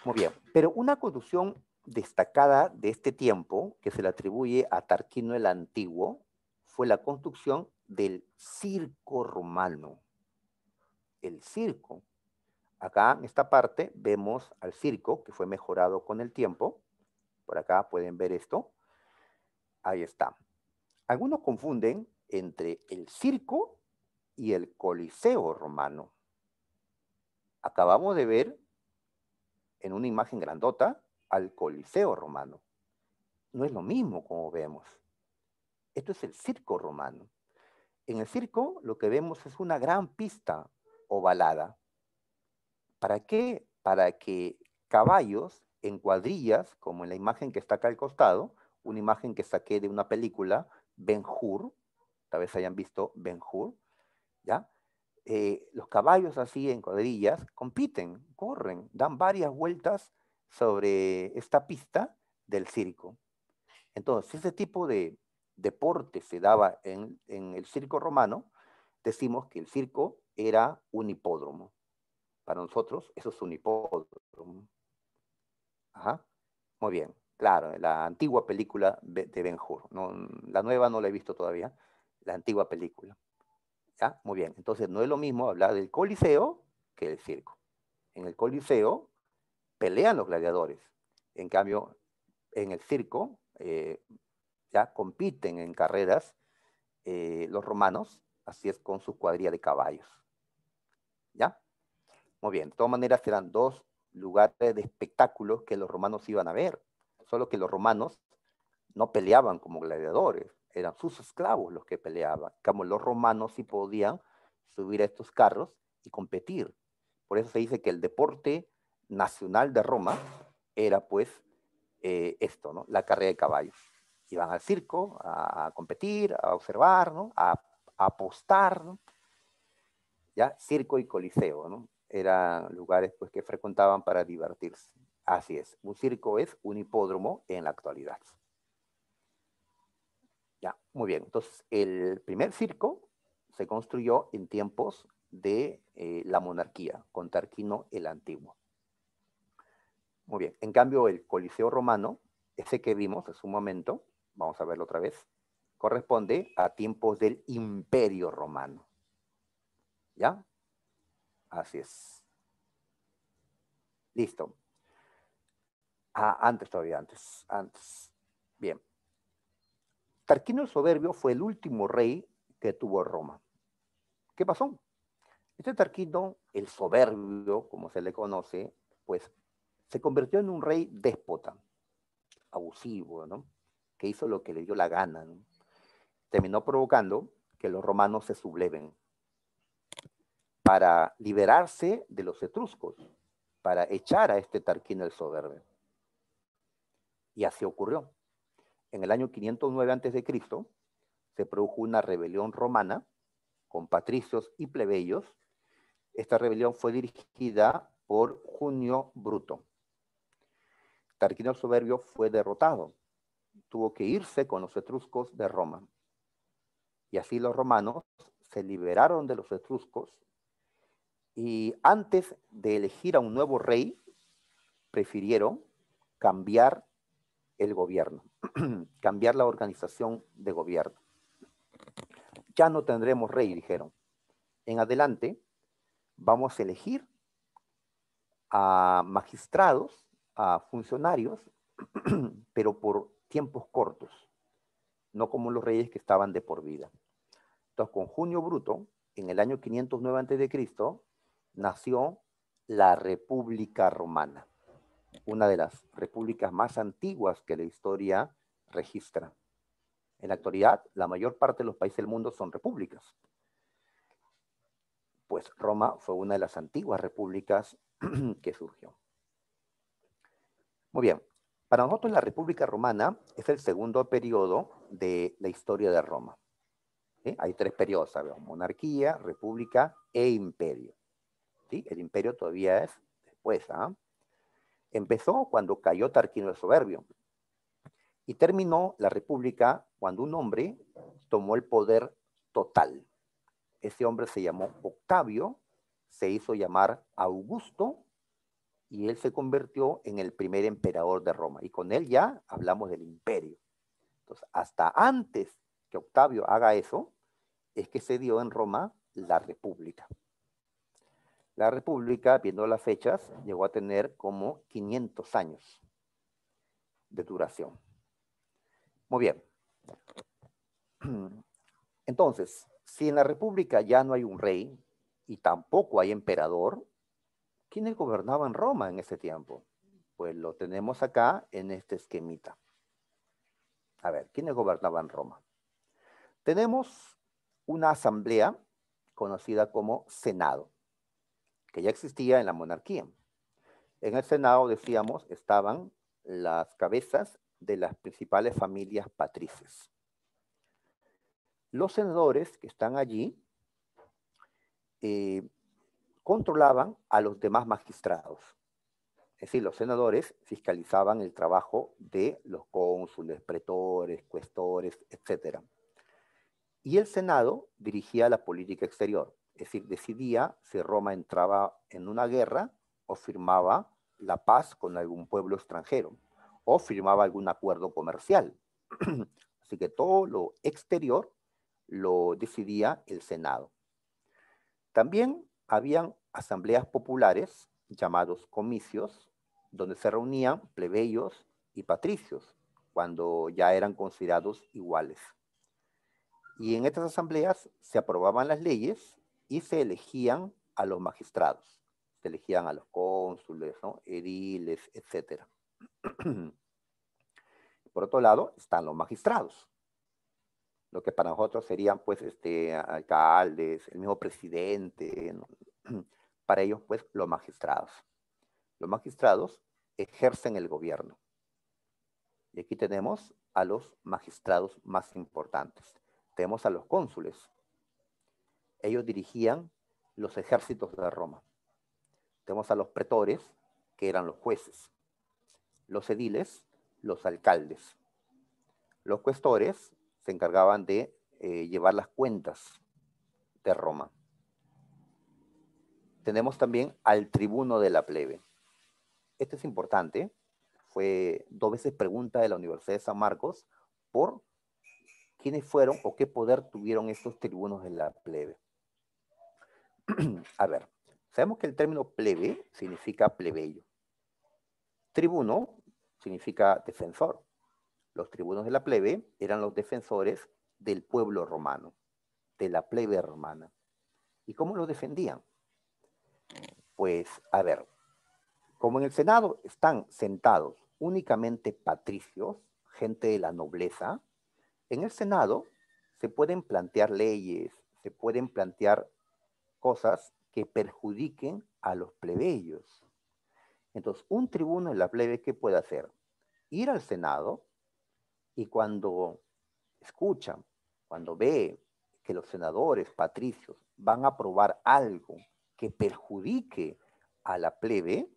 Muy bien. Pero una construcción destacada de este tiempo, que se le atribuye a Tarquino el Antiguo, fue la construcción del circo romano. El circo. Acá en esta parte vemos al circo, que fue mejorado con el tiempo. Por acá pueden ver esto. Ahí está. Algunos confunden entre el circo y el Coliseo romano. Acabamos de ver en una imagen grandota al Coliseo romano. No es lo mismo como vemos. Esto es el circo romano. En el circo lo que vemos es una gran pista ovalada. ¿Para qué? Para que caballos en cuadrillas, como en la imagen que está acá al costado, una imagen que saqué de una película, Ben Hur, tal vez hayan visto Ben Hur, eh, los caballos así en cuadrillas compiten, corren, dan varias vueltas sobre esta pista del circo. Entonces, ese tipo de deporte se daba en, el circo romano, decimos que el circo era un hipódromo. Para nosotros, eso es un hipódromo. Ajá. Muy bien. Claro, la antigua película de Ben Hur. la nueva no la he visto todavía. La antigua película. Muy bien. Entonces, no es lo mismo hablar del coliseo que del circo. En el coliseo pelean los gladiadores. En cambio, en el circo eh, ya compiten en carreras eh, los romanos, así es con su cuadrilla de caballos. ¿Ya? Muy bien. De todas maneras, eran dos lugares de espectáculos que los romanos iban a ver. Solo que los romanos no peleaban como gladiadores, eran sus esclavos los que peleaban. Como los romanos sí podían subir a estos carros y competir. Por eso se dice que el deporte nacional de Roma era pues eh, esto, ¿no? La carrera de caballos. Iban al circo a, competir, a observar, ¿no? A, apostar, ¿no? ¿Ya? Circo y coliseo, ¿no? Eran lugares pues que frecuentaban para divertirse. Así es, un circo es un hipódromo en la actualidad muy bien. Entonces, el primer circo se construyó en tiempos de eh, la monarquía, con Tarquino el Antiguo. Muy bien. En cambio, el Coliseo Romano, ese que vimos hace un momento, vamos a verlo otra vez, corresponde a tiempos del Imperio Romano. ¿Ya? Así es. Listo. Ah, antes todavía, antes, antes. Bien. Tarquino el Soberbio fue el último rey que tuvo Roma. ¿Qué pasó? Este Tarquino el soberbio, como se le conoce, pues se convirtió en un rey déspota, abusivo, ¿no? Que hizo lo que le dio la gana, ¿no? Terminó provocando que los romanos se subleven para liberarse de los etruscos, para echar a este Tarquino el soberbio. Y así ocurrió en el año 509 a.C., se produjo una rebelión romana con patricios y plebeyos. Esta rebelión fue dirigida por Junio Bruto. Tarquinio el Soberbio fue derrotado. Tuvo que irse con los etruscos de Roma. Y así los romanos se liberaron de los etruscos y antes de elegir a un nuevo rey, prefirieron cambiar el gobierno. cambiar la organización de gobierno. Ya no tendremos rey, dijeron. En adelante vamos a elegir a magistrados, a funcionarios, pero por tiempos cortos, no como los reyes que estaban de por vida. Entonces, con Junio Bruto, en el año 509 a.C., nació la República Romana una de las repúblicas más antiguas que la historia registra. En la actualidad, la mayor parte de los países del mundo son repúblicas. Pues Roma fue una de las antiguas repúblicas que surgió. Muy bien, para nosotros la República Romana es el segundo periodo de la historia de Roma. Hay tres periodos, sabemos, monarquía, república e imperio. ¿Sí? El imperio todavía es después, ¿ah? Empezó cuando cayó Tarquino el Soberbio y terminó la República cuando un hombre tomó el poder total. Ese hombre se llamó Octavio, se hizo llamar Augusto y él se convirtió en el primer emperador de Roma. Y con él ya hablamos del imperio. Entonces, hasta antes que Octavio haga eso, es que se dio en Roma la república. La República, viendo las fechas, llegó a tener como 500 años de duración. Muy bien. Entonces, si en la República ya no hay un rey y tampoco hay emperador, ¿quiénes gobernaban Roma en ese tiempo? Pues lo tenemos acá en este esquemita. A ver, ¿quiénes gobernaban Roma? Tenemos una asamblea conocida como Senado que ya existía en la monarquía. En el Senado, decíamos, estaban las cabezas de las principales familias patrices. Los senadores que están allí eh, controlaban a los demás magistrados. Es decir, los senadores fiscalizaban el trabajo de los cónsules, pretores, cuestores, etc. Y el Senado dirigía la política exterior. Es decir, decidía si Roma entraba en una guerra o firmaba la paz con algún pueblo extranjero o firmaba algún acuerdo comercial. Así que todo lo exterior lo decidía el Senado. También habían asambleas populares llamados comicios, donde se reunían plebeyos y patricios, cuando ya eran considerados iguales. Y en estas asambleas se aprobaban las leyes y se elegían a los magistrados, se elegían a los cónsules, ¿no? ediles, etc. Por otro lado, están los magistrados, lo que para nosotros serían pues este, alcaldes, el mismo presidente, para ellos pues los magistrados. Los magistrados ejercen el gobierno. Y aquí tenemos a los magistrados más importantes. Tenemos a los cónsules, ellos dirigían los ejércitos de Roma. Tenemos a los pretores, que eran los jueces, los ediles, los alcaldes. Los cuestores se encargaban de eh, llevar las cuentas de Roma. Tenemos también al tribuno de la plebe. Esto es importante. Fue dos veces pregunta de la Universidad de San Marcos por quiénes fueron o qué poder tuvieron estos tribunos de la plebe. a ver, sabemos que el término plebe significa plebeyo. Tribuno significa defensor. Los tribunos de la plebe eran los defensores del pueblo romano, de la plebe romana. ¿Y cómo lo defendían? Pues, a ver, como en el Senado están sentados únicamente patricios, gente de la nobleza, en el Senado se pueden plantear leyes, se pueden plantear cosas que perjudiquen a los plebeyos. Entonces, un tribuno de la plebe, ¿qué puede hacer? Ir al Senado y cuando escucha, cuando ve que los senadores patricios van a aprobar algo que perjudique a la plebe,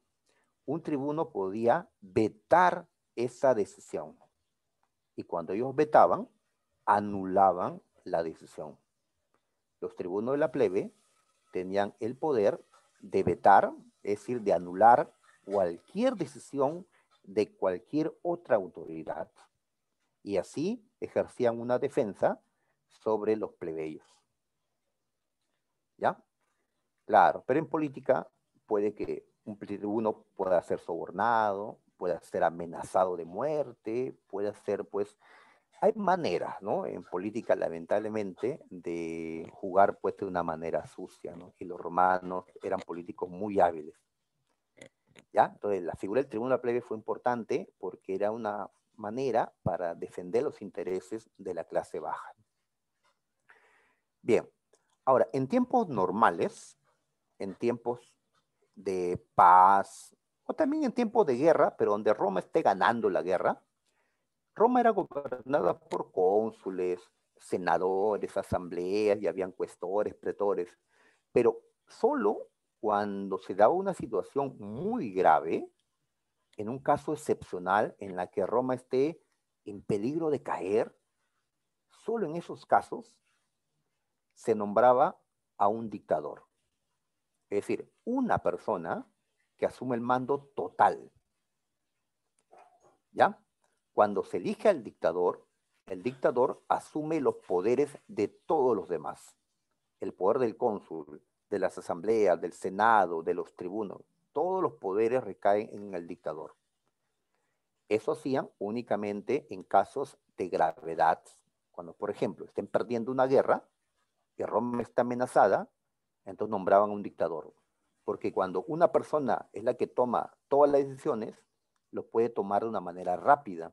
un tribuno podía vetar esa decisión. Y cuando ellos vetaban, anulaban la decisión. Los tribunos de la plebe tenían el poder de vetar, es decir, de anular cualquier decisión de cualquier otra autoridad. Y así ejercían una defensa sobre los plebeyos. ¿Ya? Claro, pero en política puede que un uno pueda ser sobornado, pueda ser amenazado de muerte, pueda ser pues hay maneras, ¿no? En política, lamentablemente, de jugar pues de una manera sucia, ¿no? Y los romanos eran políticos muy hábiles. ¿Ya? Entonces, la figura del tribuno plebe fue importante porque era una manera para defender los intereses de la clase baja. Bien, ahora, en tiempos normales, en tiempos de paz, o también en tiempos de guerra, pero donde Roma esté ganando la guerra, Roma era gobernada por cónsules, senadores, asambleas y habían cuestores, pretores, pero solo cuando se daba una situación muy grave, en un caso excepcional en la que Roma esté en peligro de caer, solo en esos casos se nombraba a un dictador. Es decir, una persona que asume el mando total. ¿Ya? Cuando se elige al dictador, el dictador asume los poderes de todos los demás. El poder del cónsul, de las asambleas, del senado, de los tribunos. Todos los poderes recaen en el dictador. Eso hacían únicamente en casos de gravedad. Cuando, por ejemplo, estén perdiendo una guerra y Roma está amenazada, entonces nombraban un dictador. Porque cuando una persona es la que toma todas las decisiones, lo puede tomar de una manera rápida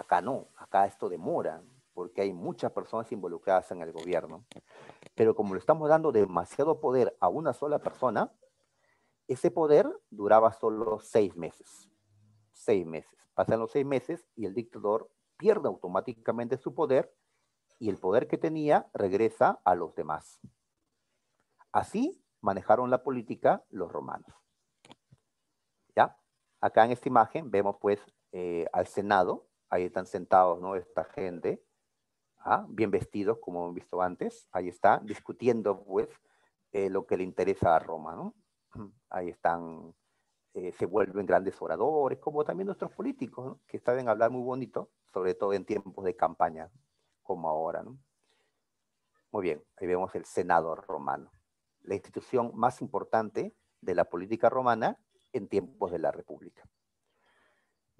Acá no, acá esto demora, porque hay muchas personas involucradas en el gobierno. Pero como le estamos dando demasiado poder a una sola persona, ese poder duraba solo seis meses. Seis meses. Pasan los seis meses y el dictador pierde automáticamente su poder y el poder que tenía regresa a los demás. Así manejaron la política los romanos. ¿Ya? Acá en esta imagen vemos pues eh, al Senado, Ahí están sentados, ¿no? Esta gente, ¿ah? bien vestidos, como hemos visto antes. Ahí está, discutiendo, pues, eh, lo que le interesa a Roma, Ahí están, eh, se vuelven grandes oradores, como también nuestros políticos, que saben hablar muy bonito, sobre todo en tiempos de campaña, como ahora, ¿no? Muy bien, ahí vemos el Senado romano, la institución más importante de la política romana en tiempos de la República.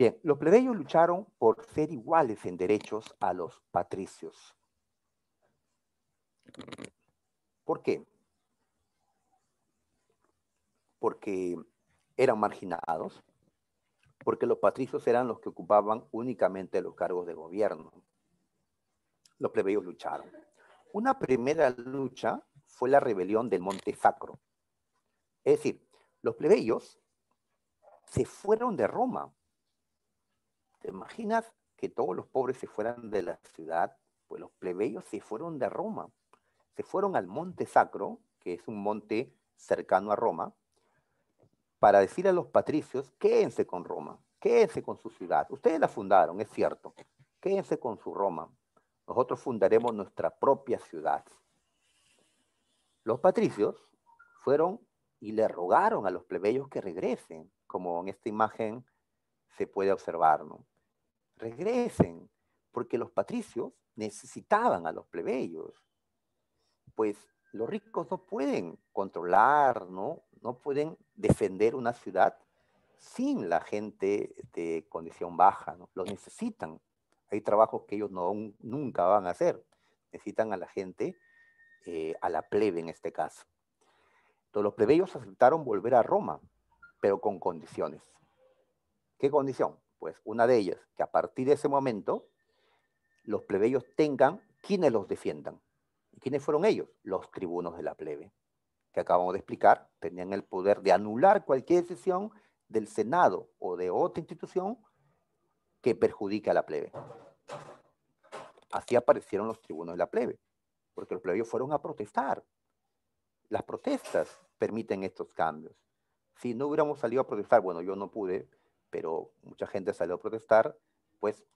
Bien, los plebeyos lucharon por ser iguales en derechos a los patricios. ¿Por qué? Porque eran marginados, porque los patricios eran los que ocupaban únicamente los cargos de gobierno. Los plebeyos lucharon. Una primera lucha fue la rebelión del Monte Sacro. Es decir, los plebeyos se fueron de Roma ¿Te imaginas que todos los pobres se fueran de la ciudad? Pues los plebeyos se fueron de Roma, se fueron al Monte Sacro, que es un monte cercano a Roma, para decir a los patricios, quédense con Roma, quédense con su ciudad. Ustedes la fundaron, es cierto, quédense con su Roma. Nosotros fundaremos nuestra propia ciudad. Los patricios fueron y le rogaron a los plebeyos que regresen, como en esta imagen se puede observar. ¿no? regresen, porque los patricios necesitaban a los plebeyos. Pues los ricos no pueden controlar, ¿no? No pueden defender una ciudad sin la gente de condición baja, ¿no? Los necesitan. Hay trabajos que ellos no, nunca van a hacer. Necesitan a la gente, eh, a la plebe en este caso. Entonces los plebeyos aceptaron volver a Roma, pero con condiciones. ¿Qué condición? pues una de ellas, que a partir de ese momento los plebeyos tengan quienes los defiendan. ¿Y quiénes fueron ellos? Los tribunos de la plebe, que acabamos de explicar, tenían el poder de anular cualquier decisión del Senado o de otra institución que perjudica a la plebe. Así aparecieron los tribunos de la plebe, porque los plebeyos fueron a protestar. Las protestas permiten estos cambios. Si no hubiéramos salido a protestar, bueno, yo no pude, pero mucha gente salió a protestar, pues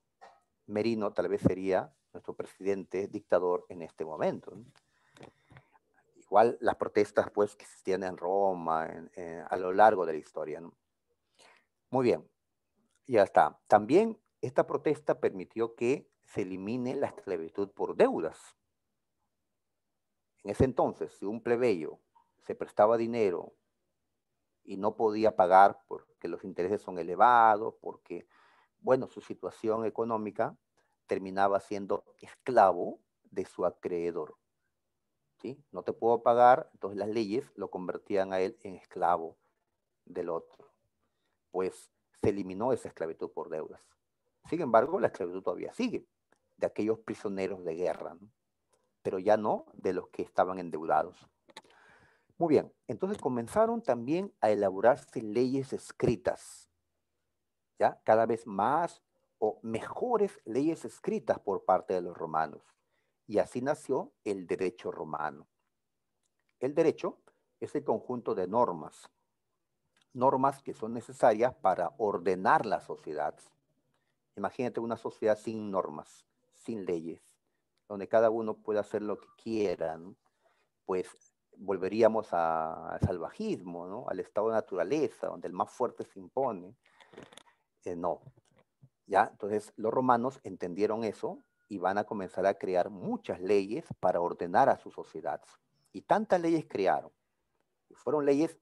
Merino tal vez sería nuestro presidente dictador en este momento. Igual las protestas pues que existían en Roma eh, a lo largo de la historia. Muy bien, ya está. También esta protesta permitió que se elimine la esclavitud por deudas. En ese entonces, si un plebeyo se prestaba dinero y no podía pagar porque los intereses son elevados, porque, bueno, su situación económica terminaba siendo esclavo de su acreedor. ¿Sí? No te puedo pagar, entonces las leyes lo convertían a él en esclavo del otro. Pues se eliminó esa esclavitud por deudas. Sin embargo, la esclavitud todavía sigue, de aquellos prisioneros de guerra, pero ya no de los que estaban endeudados. Muy bien, entonces comenzaron también a elaborarse leyes escritas, ¿ya? Cada vez más o mejores leyes escritas por parte de los romanos. Y así nació el derecho romano. El derecho es el conjunto de normas, normas que son necesarias para ordenar la sociedad. Imagínate una sociedad sin normas, sin leyes, donde cada uno puede hacer lo que quiera, pues volveríamos al salvajismo, ¿no? al estado de naturaleza, donde el más fuerte se impone. Eh, no. ¿Ya? Entonces los romanos entendieron eso y van a comenzar a crear muchas leyes para ordenar a su sociedad. Y tantas leyes crearon. Fueron leyes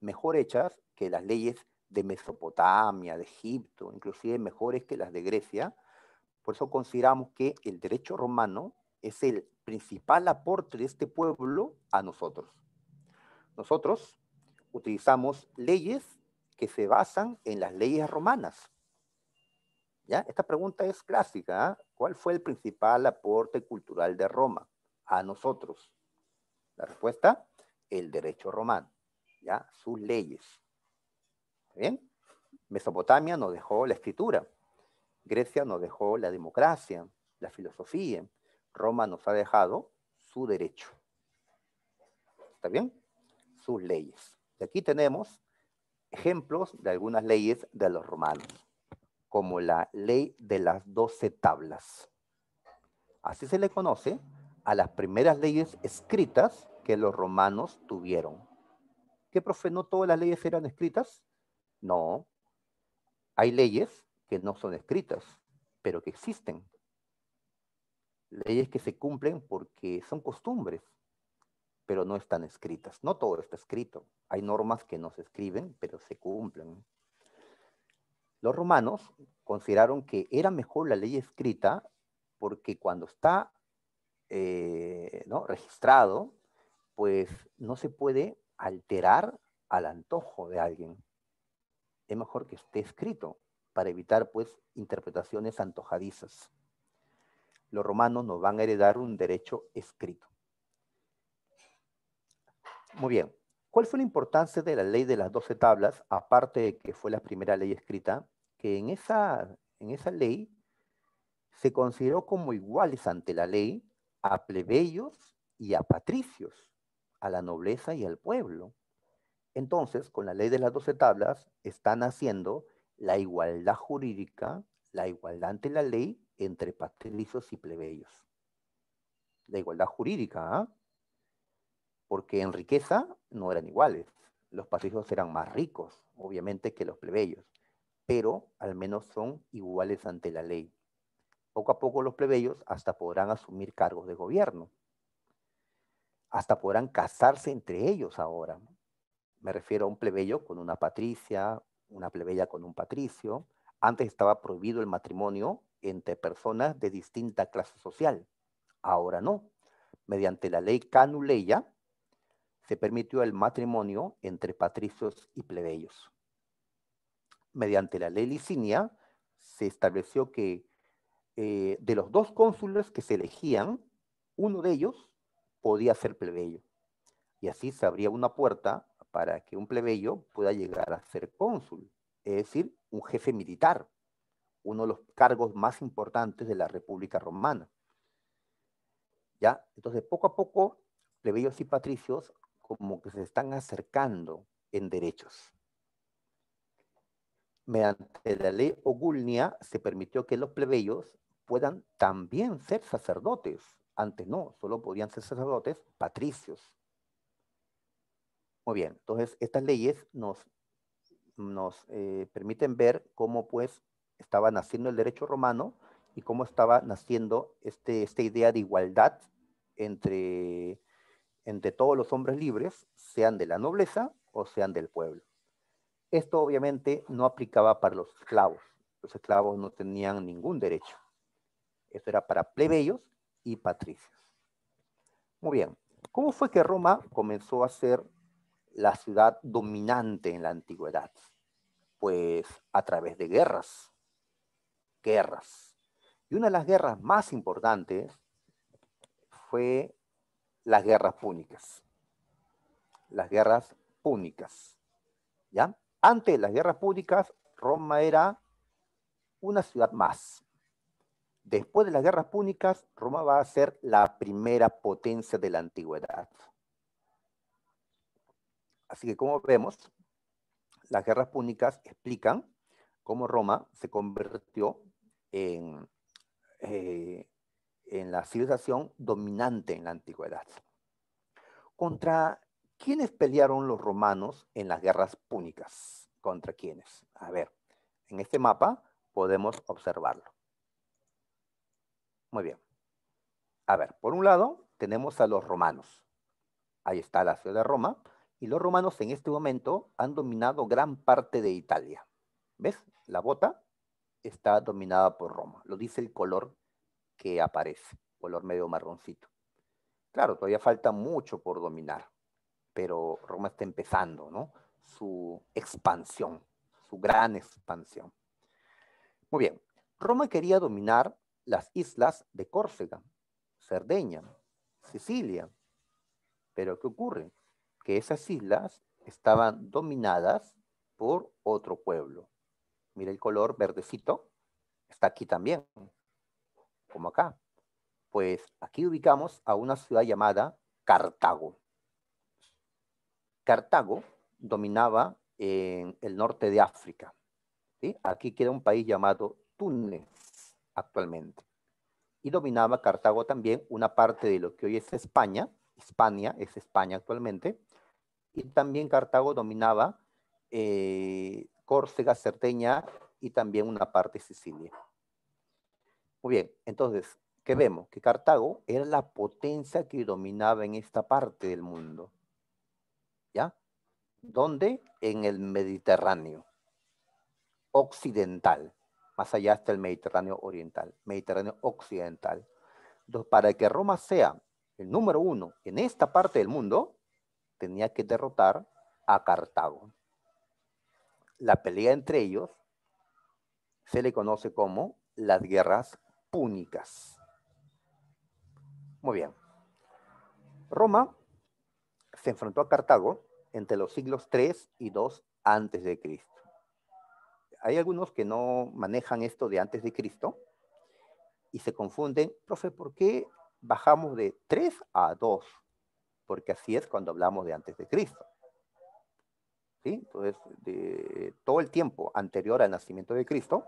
mejor hechas que las leyes de Mesopotamia, de Egipto, inclusive mejores que las de Grecia. Por eso consideramos que el derecho romano es el principal aporte de este pueblo a nosotros. Nosotros utilizamos leyes que se basan en las leyes romanas. ¿Ya? Esta pregunta es clásica. ¿ah? ¿Cuál fue el principal aporte cultural de Roma a nosotros? La respuesta, el derecho romano, ¿ya? sus leyes. ¿Bien? Mesopotamia nos dejó la escritura, Grecia nos dejó la democracia, la filosofía, Roma nos ha dejado su derecho. ¿Está bien? Sus leyes. Y aquí tenemos ejemplos de algunas leyes de los romanos, como la ley de las doce tablas. Así se le conoce a las primeras leyes escritas que los romanos tuvieron. ¿Qué, profe? ¿No todas las leyes eran escritas? No. Hay leyes que no son escritas, pero que existen leyes que se cumplen porque son costumbres, pero no están escritas. No todo está escrito. Hay normas que no se escriben, pero se cumplen. Los romanos consideraron que era mejor la ley escrita porque cuando está eh, registrado, pues no se puede alterar al antojo de alguien. Es mejor que esté escrito para evitar pues interpretaciones antojadizas los romanos nos van a heredar un derecho escrito. Muy bien. ¿Cuál fue la importancia de la ley de las doce tablas, aparte de que fue la primera ley escrita? Que en esa, en esa ley se consideró como iguales ante la ley a plebeyos y a patricios, a la nobleza y al pueblo. Entonces, con la ley de las doce tablas, están haciendo la igualdad jurídica la igualdad ante la ley entre patricios y plebeyos. La igualdad jurídica, ¿ah? porque en riqueza no eran iguales. Los patricios eran más ricos, obviamente, que los plebeyos, pero al menos son iguales ante la ley. Poco a poco los plebeyos hasta podrán asumir cargos de gobierno. Hasta podrán casarse entre ellos ahora. Me refiero a un plebeyo con una patricia, una plebeya con un patricio, antes estaba prohibido el matrimonio entre personas de distinta clase social. Ahora no. Mediante la ley Canuleya se permitió el matrimonio entre patricios y plebeyos. Mediante la ley Licinia se estableció que eh, de los dos cónsules que se elegían, uno de ellos podía ser plebeyo. Y así se abría una puerta para que un plebeyo pueda llegar a ser cónsul, es decir, un jefe militar, uno de los cargos más importantes de la República Romana. ¿Ya? Entonces, poco a poco, plebeyos y patricios como que se están acercando en derechos. Mediante la ley Ogulnia se permitió que los plebeyos puedan también ser sacerdotes. Antes no, solo podían ser sacerdotes patricios. Muy bien, entonces estas leyes nos nos eh, permiten ver cómo pues estaba naciendo el derecho romano y cómo estaba naciendo este, esta idea de igualdad entre, entre todos los hombres libres, sean de la nobleza o sean del pueblo. Esto obviamente no aplicaba para los esclavos. Los esclavos no tenían ningún derecho. Esto era para plebeyos y patricios. Muy bien. ¿Cómo fue que Roma comenzó a ser la ciudad dominante en la antigüedad? Pues a través de guerras. Guerras. Y una de las guerras más importantes fue las guerras púnicas. Las guerras púnicas. ¿Ya? Antes de las guerras púnicas, Roma era una ciudad más. Después de las guerras púnicas, Roma va a ser la primera potencia de la antigüedad. Así que como vemos, las guerras púnicas explican cómo Roma se convirtió eh, en, la civilización dominante en la antigüedad. ¿Contra quiénes pelearon los romanos en las guerras púnicas? ¿Contra quiénes? A ver, en este mapa podemos observarlo. Muy bien. A ver, por un lado tenemos a los romanos. Ahí está la ciudad de Roma, y los romanos en este momento han dominado gran parte de Italia. ¿Ves? La bota está dominada por Roma. Lo dice el color que aparece, color medio marroncito. Claro, todavía falta mucho por dominar, pero Roma está empezando, ¿no? Su expansión, su gran expansión. Muy bien, Roma quería dominar las islas de Córcega, Cerdeña, Sicilia, pero ¿qué ocurre? esas islas estaban dominadas por otro pueblo. Mira el color verdecito, está aquí también, como acá. Pues aquí ubicamos a una ciudad llamada Cartago. Cartago dominaba en el norte de África. ¿sí? Aquí queda un país llamado Túnez actualmente. Y dominaba Cartago también una parte de lo que hoy es España, España, es España actualmente, y también Cartago dominaba eh, Córcega, Cerdeña y también una parte de Sicilia. Muy bien, entonces, ¿qué vemos? Que Cartago era la potencia que dominaba en esta parte del mundo. ¿Ya? ¿Dónde? En el Mediterráneo occidental, más allá hasta el Mediterráneo oriental, Mediterráneo occidental. Entonces, para que Roma sea el número uno en esta parte del mundo, tenía que derrotar a Cartago. La pelea entre ellos se le conoce como las guerras púnicas. Muy bien. Roma se enfrentó a Cartago entre los siglos 3 y 2 antes de Cristo. Hay algunos que no manejan esto de antes de Cristo y se confunden, profe, ¿por qué bajamos de 3 a 2? porque así es cuando hablamos de antes de Cristo. ¿Sí? Entonces, de, eh, todo el tiempo anterior al nacimiento de Cristo,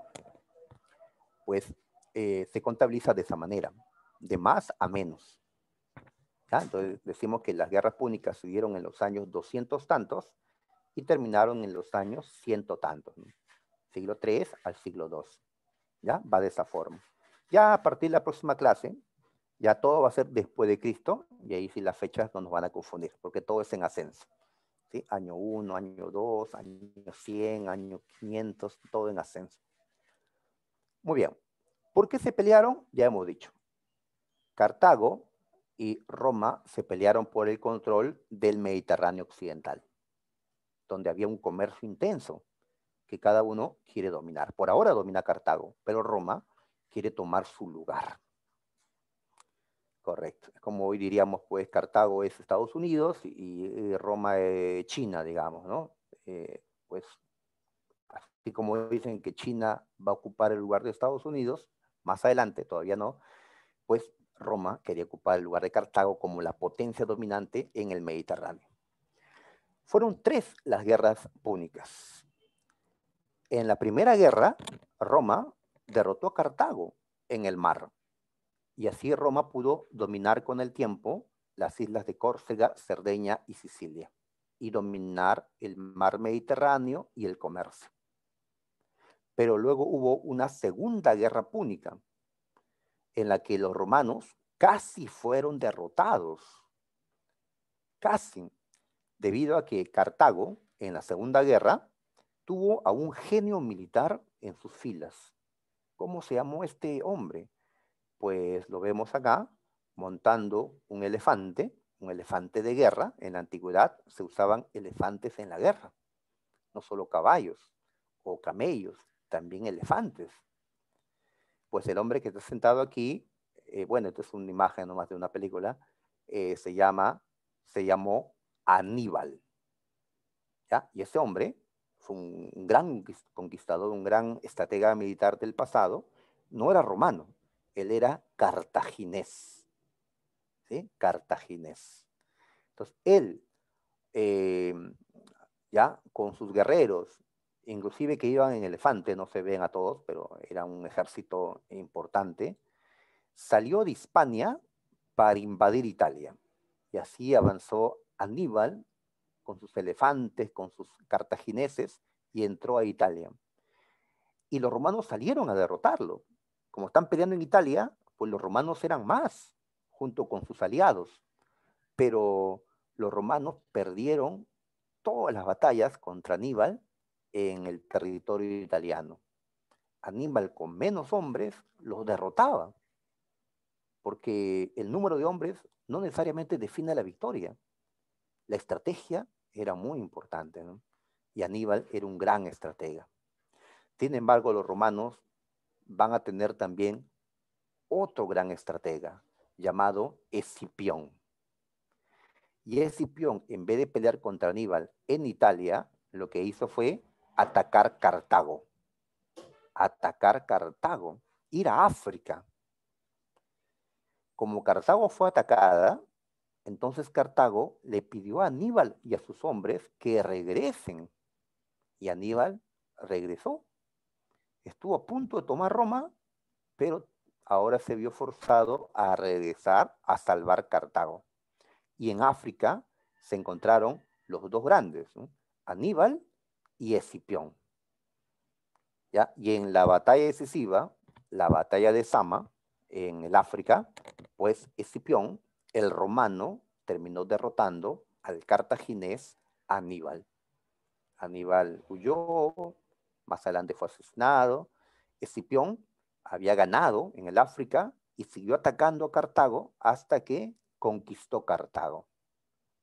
pues eh, se contabiliza de esa manera, de más a menos. ¿Ya? Entonces decimos que las guerras púnicas subieron en los años doscientos tantos y terminaron en los años ciento tantos, siglo 3 al siglo 2. ¿Ya? Va de esa forma. Ya a partir de la próxima clase ya todo va a ser después de Cristo, y ahí sí las fechas no nos van a confundir, porque todo es en ascenso. ¿sí? Año 1, año 2, año 100, año 500, todo en ascenso. Muy bien. ¿Por qué se pelearon? Ya hemos dicho. Cartago y Roma se pelearon por el control del Mediterráneo occidental, donde había un comercio intenso que cada uno quiere dominar. Por ahora domina Cartago, pero Roma quiere tomar su lugar. Correcto. como hoy diríamos, pues Cartago es Estados Unidos y, eh, Roma es eh, China, digamos, ¿no? Eh, pues así como dicen que China va a ocupar el lugar de Estados Unidos, más adelante, todavía no, pues Roma quería ocupar el lugar de Cartago como la potencia dominante en el Mediterráneo. Fueron tres las guerras púnicas. En la primera guerra, Roma derrotó a Cartago en el mar y así Roma pudo dominar con el tiempo las islas de Córcega, Cerdeña y Sicilia, y dominar el mar Mediterráneo y el comercio. Pero luego hubo una segunda guerra púnica, en la que los romanos casi fueron derrotados, casi, debido a que Cartago, en la Segunda Guerra, tuvo a un genio militar en sus filas. ¿Cómo se llamó este hombre? pues lo vemos acá montando un elefante, un elefante de guerra. En la antigüedad se usaban elefantes en la guerra, no solo caballos o camellos, también elefantes. Pues el hombre que está sentado aquí, eh, bueno, esto es una imagen nomás de una película, eh, se llama, se llamó Aníbal. Y ese hombre fue un gran conquistador, un gran estratega militar del pasado, no era romano, él era cartaginés. Cartaginés. Entonces, él, eh, ya con sus guerreros, inclusive que iban en elefante, no se ven a todos, pero era un ejército importante, salió de Hispania para invadir Italia. Y así avanzó Aníbal con sus elefantes, con sus cartagineses, y entró a Italia. Y los romanos salieron a derrotarlo como están peleando en Italia, pues los romanos eran más, junto con sus aliados. Pero los romanos perdieron todas las batallas contra Aníbal en el territorio italiano. Aníbal con menos hombres los derrotaba, porque el número de hombres no necesariamente define la victoria. La estrategia era muy importante, y Aníbal era un gran estratega. Sin embargo, los romanos van a tener también otro gran estratega llamado Escipión. Y Escipión, en vez de pelear contra Aníbal en Italia, lo que hizo fue atacar Cartago. Atacar Cartago, ir a África. Como Cartago fue atacada, entonces Cartago le pidió a Aníbal y a sus hombres que regresen. Y Aníbal regresó estuvo a punto de tomar Roma, pero ahora se vio forzado a regresar a salvar Cartago. Y en África se encontraron los dos grandes, Aníbal y Escipión. ¿Ya? Y en la batalla decisiva, la batalla de Sama, en el África, pues Escipión, el romano, terminó derrotando al cartaginés Aníbal. Aníbal huyó, más adelante fue asesinado. Escipión había ganado en el África y siguió atacando a Cartago hasta que conquistó Cartago.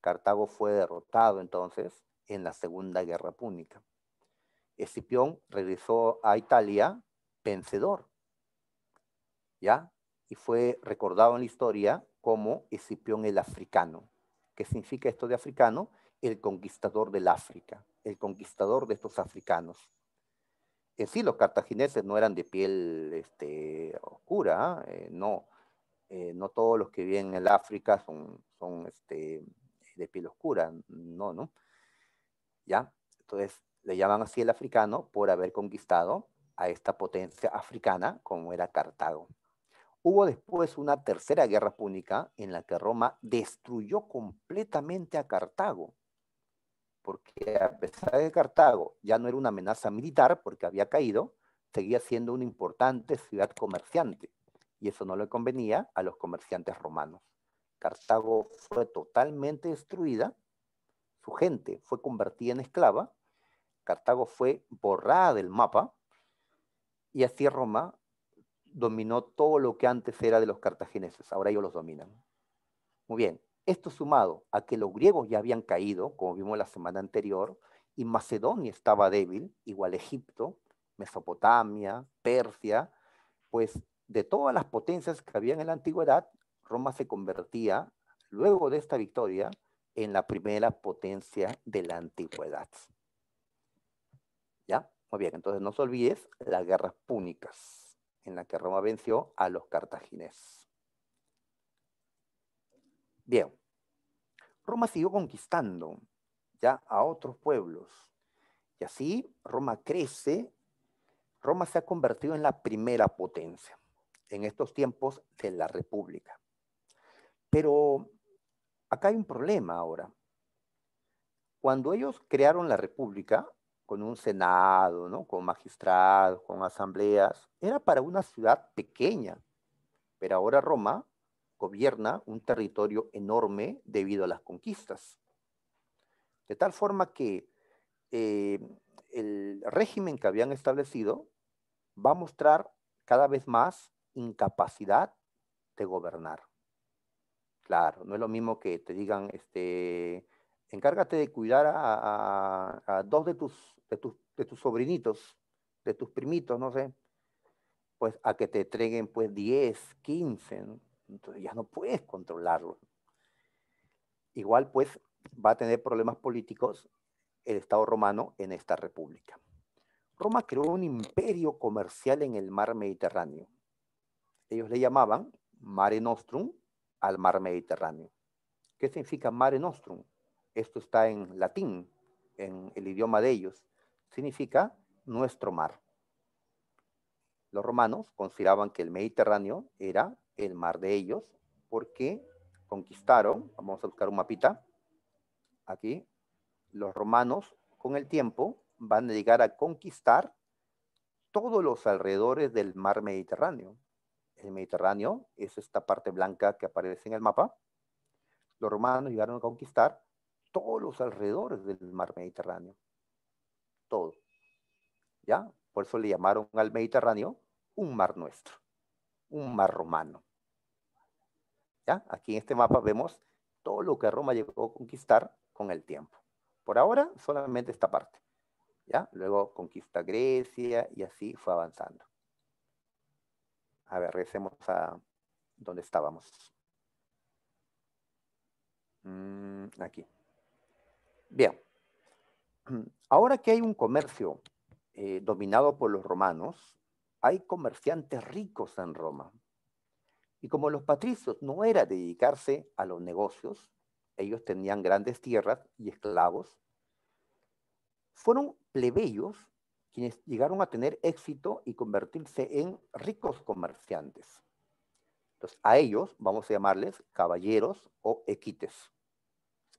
Cartago fue derrotado entonces en la Segunda Guerra Púnica. Escipión regresó a Italia vencedor, ¿ya? Y fue recordado en la historia como Escipión el Africano. ¿Qué significa esto de africano? El conquistador del África, el conquistador de estos africanos en eh, sí los cartagineses no eran de piel este, oscura, ¿eh? Eh, no, no todos los que viven en el África son, este, de piel oscura, no, ¿no? ¿Ya? Entonces le llaman así el africano por haber conquistado a esta potencia africana como era Cartago. Hubo después una tercera guerra púnica en la que Roma destruyó completamente a Cartago porque a pesar de que Cartago ya no era una amenaza militar porque había caído, seguía siendo una importante ciudad comerciante y eso no le convenía a los comerciantes romanos. Cartago fue totalmente destruida, su gente fue convertida en esclava, Cartago fue borrada del mapa y así Roma dominó todo lo que antes era de los cartagineses, ahora ellos los dominan. Muy bien, esto sumado a que los griegos ya habían caído, como vimos la semana anterior, y Macedonia estaba débil, igual Egipto, Mesopotamia, Persia, pues de todas las potencias que habían en la antigüedad, Roma se convertía, luego de esta victoria, en la primera potencia de la antigüedad. ¿Ya? Muy bien, entonces no se olvides las guerras púnicas, en las que Roma venció a los cartagineses. Bien, Roma siguió conquistando ya a otros pueblos. Y así Roma crece, Roma se ha convertido en la primera potencia en estos tiempos de la República. Pero acá hay un problema ahora. Cuando ellos crearon la República, con un senado, ¿no? con magistrados, con asambleas, era para una ciudad pequeña. Pero ahora Roma gobierna un territorio enorme debido a las conquistas. De tal forma que eh, el régimen que habían establecido va a mostrar cada vez más incapacidad de gobernar. Claro, no es lo mismo que te digan, este, encárgate de cuidar a, dos de tus, de tus, de tus sobrinitos, de tus primitos, no sé, pues a que te entreguen pues 10, 15. Entonces ya no puedes controlarlo. Igual pues va a tener problemas políticos el Estado romano en esta república. Roma creó un imperio comercial en el mar Mediterráneo. Ellos le llamaban Mare Nostrum al mar Mediterráneo. ¿Qué significa Mare Nostrum? Esto está en latín, en el idioma de ellos. Significa nuestro mar. Los romanos consideraban que el Mediterráneo era el mar de ellos porque conquistaron, vamos a buscar un mapita, aquí, los romanos con el tiempo van a llegar a conquistar todos los alrededores del mar Mediterráneo. El Mediterráneo es esta parte blanca que aparece en el mapa. Los romanos llegaron a conquistar todos los alrededores del mar Mediterráneo. Todo. ¿Ya? Por eso le llamaron al Mediterráneo un mar nuestro, un mar romano. Aquí en este mapa vemos todo lo que Roma llegó a conquistar con el tiempo. Por ahora, solamente esta parte. ¿ya? Luego conquista Grecia y así fue avanzando. A ver, regresemos a donde estábamos. Mm, aquí. Bien. Ahora que hay un comercio eh, dominado por los romanos, hay comerciantes ricos en Roma. Y como los patricios no era dedicarse a los negocios, ellos tenían grandes tierras y esclavos, fueron plebeyos quienes llegaron a tener éxito y convertirse en ricos comerciantes. Entonces, a ellos vamos a llamarles caballeros o equites.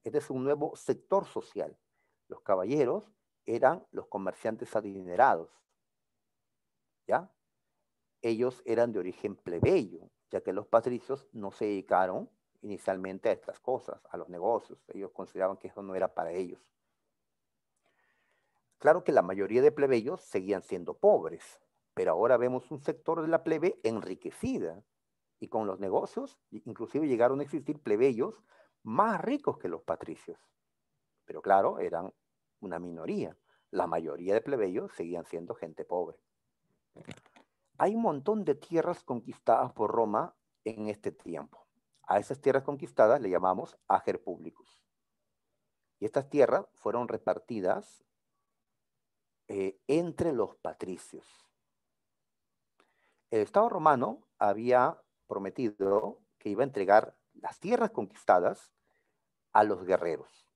Este es un nuevo sector social. Los caballeros eran los comerciantes adinerados. ¿Ya? Ellos eran de origen plebeyo, ya que los patricios no se dedicaron inicialmente a estas cosas, a los negocios. Ellos consideraban que eso no era para ellos. Claro que la mayoría de plebeyos seguían siendo pobres, pero ahora vemos un sector de la plebe enriquecida y con los negocios inclusive llegaron a existir plebeyos más ricos que los patricios. Pero claro, eran una minoría. La mayoría de plebeyos seguían siendo gente pobre hay un montón de tierras conquistadas por Roma en este tiempo. A esas tierras conquistadas le llamamos ager publicus. Y estas tierras fueron repartidas eh, entre los patricios. El Estado romano había prometido que iba a entregar las tierras conquistadas a los guerreros.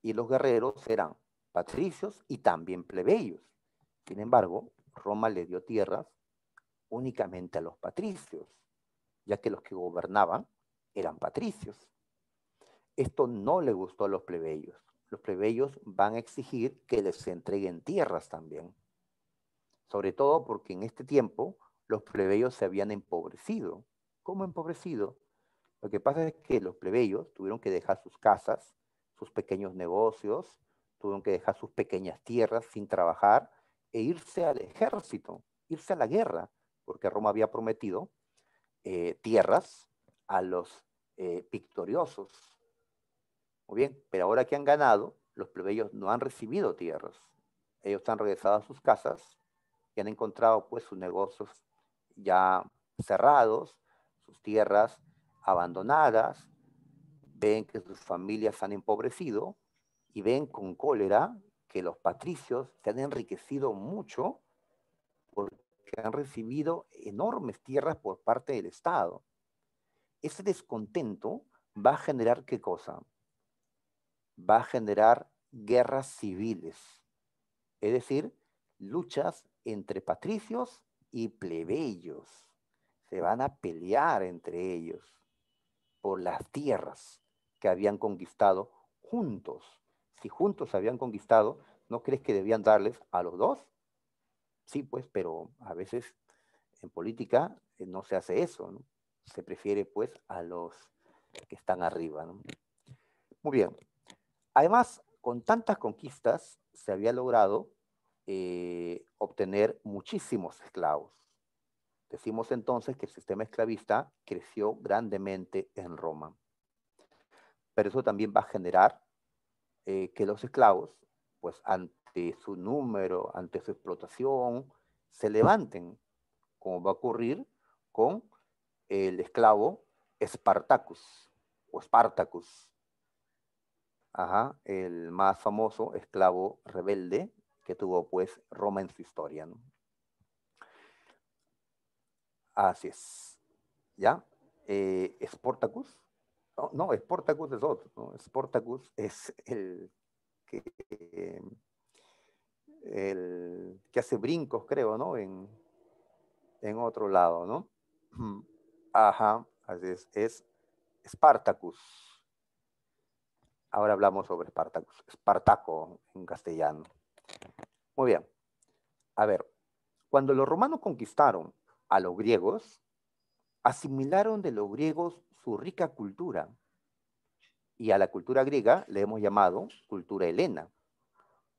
Y los guerreros eran patricios y también plebeyos. Sin embargo, Roma le dio tierras únicamente a los patricios, ya que los que gobernaban eran patricios. Esto no le gustó a los plebeyos. Los plebeyos van a exigir que les entreguen tierras también, sobre todo porque en este tiempo los plebeyos se habían empobrecido. ¿Cómo empobrecido? Lo que pasa es que los plebeyos tuvieron que dejar sus casas, sus pequeños negocios, tuvieron que dejar sus pequeñas tierras sin trabajar e irse al ejército, irse a la guerra porque Roma había prometido eh, tierras a los eh, victoriosos. Muy bien, pero ahora que han ganado, los plebeyos no han recibido tierras. Ellos han regresado a sus casas y han encontrado pues sus negocios ya cerrados, sus tierras abandonadas, ven que sus familias han empobrecido y ven con cólera que los patricios se han enriquecido mucho porque que han recibido enormes tierras por parte del Estado. Ese descontento va a generar qué cosa? Va a generar guerras civiles, es decir, luchas entre patricios y plebeyos. Se van a pelear entre ellos por las tierras que habían conquistado juntos. Si juntos habían conquistado, ¿no crees que debían darles a los dos? Sí, pues, pero a veces en política eh, no se hace eso, ¿no? Se prefiere, pues, a los que están arriba, ¿no? Muy bien. Además, con tantas conquistas se había logrado eh, obtener muchísimos esclavos. Decimos entonces que el sistema esclavista creció grandemente en Roma. Pero eso también va a generar eh, que los esclavos, pues, han su número, ante su explotación, se levanten, como va a ocurrir con el esclavo Espartacus o Spartacus, Ajá, el más famoso esclavo rebelde que tuvo pues Roma en su historia. Así es. ¿Ya? Eh, No, no, es otro. ¿no? es el que eh, el, que hace brincos, creo, ¿no? En, otro lado, ¿no? Ajá, es, es Spartacus. Ahora hablamos sobre Spartacus, Espartaco en castellano. Muy bien. A ver, cuando los romanos conquistaron a los griegos, asimilaron de los griegos su rica cultura. Y a la cultura griega le hemos llamado cultura helena.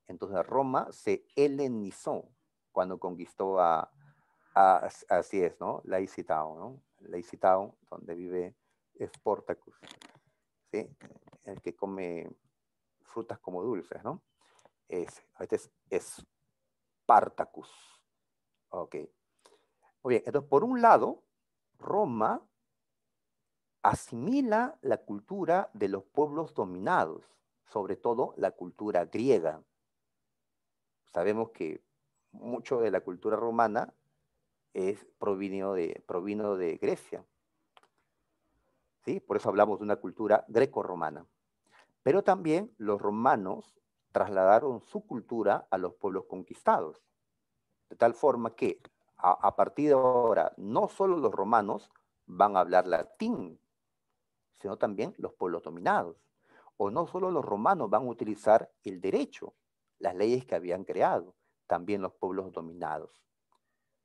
Entonces Roma se helenizó cuando conquistó a, así es, ¿no? Laicitao, ¿no? Laicitao, donde vive Sportacus, ¿sí? El que come frutas como dulces, ¿no? este es, es Ok. Muy bien, entonces por un lado, Roma asimila la cultura de los pueblos dominados, sobre todo la cultura griega sabemos que mucho de la cultura romana es provino de, provino de Grecia. Por eso hablamos de una cultura greco-romana. Pero también los romanos trasladaron su cultura a los pueblos conquistados. De tal forma que a, a partir de ahora no solo los romanos van a hablar latín, sino también los pueblos dominados. O no solo los romanos van a utilizar el derecho, las leyes que habían creado también los pueblos dominados.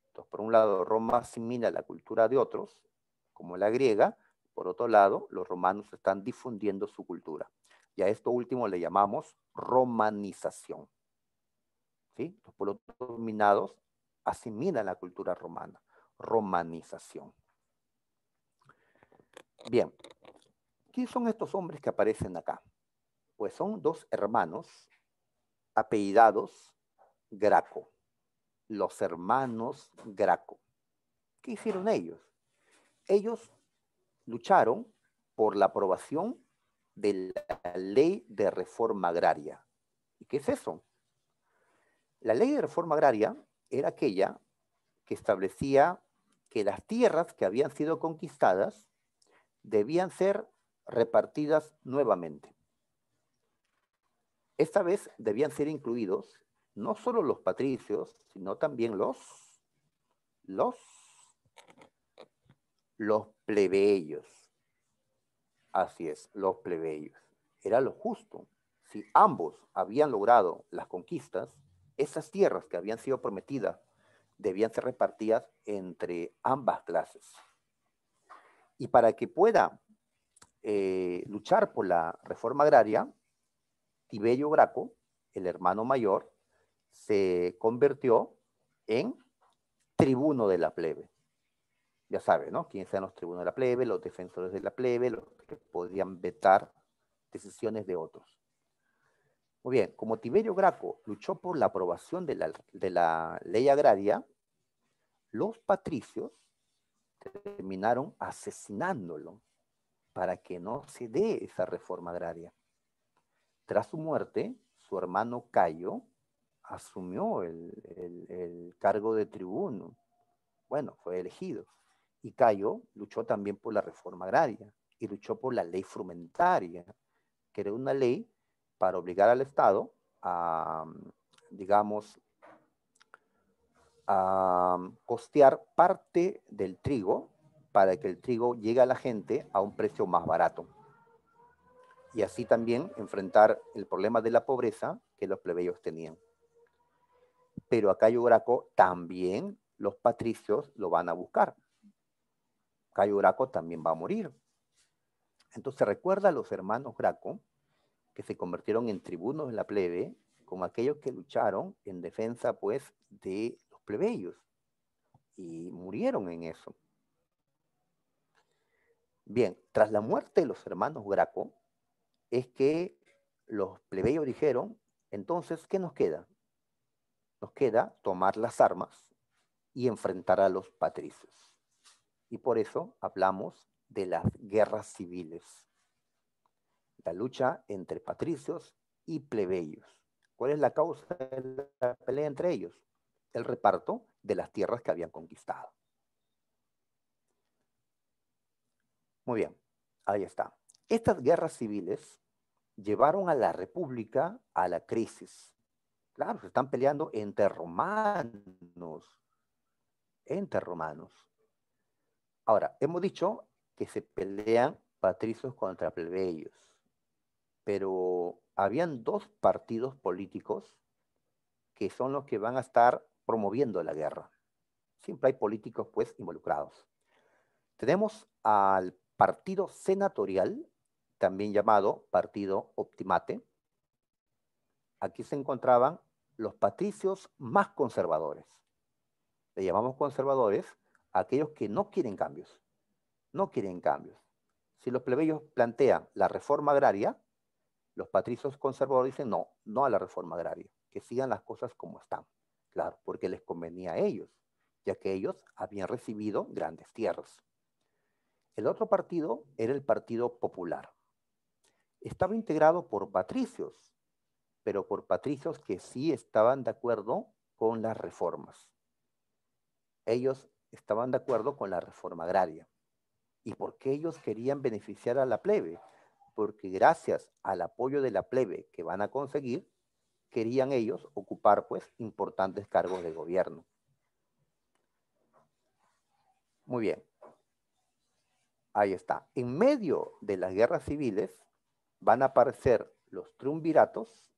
Entonces, por un lado, Roma asimila la cultura de otros, como la griega, por otro lado, los romanos están difundiendo su cultura. Y a esto último le llamamos romanización. Los pueblos dominados asimilan la cultura romana, romanización. Bien, ¿quiénes son estos hombres que aparecen acá? Pues son dos hermanos apellidados Graco, los hermanos Graco. ¿Qué hicieron ellos? Ellos lucharon por la aprobación de la ley de reforma agraria. ¿Y qué es eso? La ley de reforma agraria era aquella que establecía que las tierras que habían sido conquistadas debían ser repartidas nuevamente. Esta vez debían ser incluidos no solo los patricios, sino también los, los, los plebeyos. Así es, los plebeyos. Era lo justo. Si ambos habían logrado las conquistas, esas tierras que habían sido prometidas debían ser repartidas entre ambas clases. Y para que pueda eh, luchar por la reforma agraria, Tiberio Graco, el hermano mayor, se convirtió en tribuno de la plebe. Ya sabe, ¿no? Quiénes eran los tribunos de la plebe, los defensores de la plebe, los que podían vetar decisiones de otros. Muy bien, como Tiberio Graco luchó por la aprobación de la ley agraria, los patricios terminaron asesinándolo para que no se dé esa reforma agraria. Tras su muerte, su hermano Cayo asumió el, cargo de tribuno. Bueno, fue elegido. Y Cayo luchó también por la reforma agraria y luchó por la ley frumentaria, que era una ley para obligar al Estado a, digamos, a costear parte del trigo para que el trigo llegue a la gente a un precio más barato y así también enfrentar el problema de la pobreza que los plebeyos tenían. Pero a Cayo Graco también los patricios lo van a buscar. Cayo Graco también va a morir. Entonces recuerda a los hermanos Graco que se convirtieron en tribunos de la plebe como aquellos que lucharon en defensa pues de los plebeyos y murieron en eso. Bien, tras la muerte de los hermanos Graco, es que los plebeyos dijeron, entonces, ¿qué nos queda? Nos queda tomar las armas y enfrentar a los patricios. Y por eso hablamos de las guerras civiles, la lucha entre patricios y plebeyos. ¿Cuál es la causa de la pelea entre ellos? El reparto de las tierras que habían conquistado. Muy bien, ahí está. Estas guerras civiles llevaron a la República a la crisis. Claro, se están peleando entre romanos, entre romanos. Ahora, hemos dicho que se pelean patricios contra plebeyos, pero habían dos partidos políticos que son los que van a estar promoviendo la guerra. Siempre hay políticos, pues, involucrados. Tenemos al partido senatorial también llamado Partido Optimate, aquí se encontraban los patricios más conservadores. Le llamamos conservadores a aquellos que no quieren cambios. No quieren cambios. Si los plebeyos plantean la reforma agraria, los patricios conservadores dicen no, no a la reforma agraria, que sigan las cosas como están. Claro, porque les convenía a ellos, ya que ellos habían recibido grandes tierras. El otro partido era el Partido Popular estaba integrado por patricios, pero por patricios que sí estaban de acuerdo con las reformas. Ellos estaban de acuerdo con la reforma agraria. ¿Y porque ellos querían beneficiar a la plebe? Porque gracias al apoyo de la plebe que van a conseguir, querían ellos ocupar pues importantes cargos de gobierno. Muy bien. Ahí está. En medio de las guerras civiles, van a aparecer los triunviratos,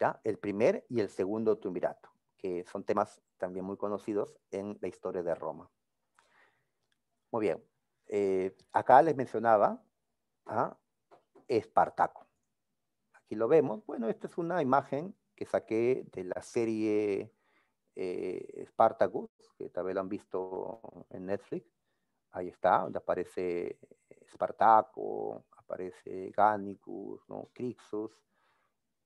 ¿ya? el primer y el segundo triunvirato, que son temas también muy conocidos en la historia de Roma. Muy bien, eh, acá les mencionaba a ¿ah? Espartaco. Aquí lo vemos. Bueno, esta es una imagen que saqué de la serie eh, que tal vez lo han visto en Netflix. Ahí está, donde aparece Espartaco, parece, Gánicus, ¿no? Crixus,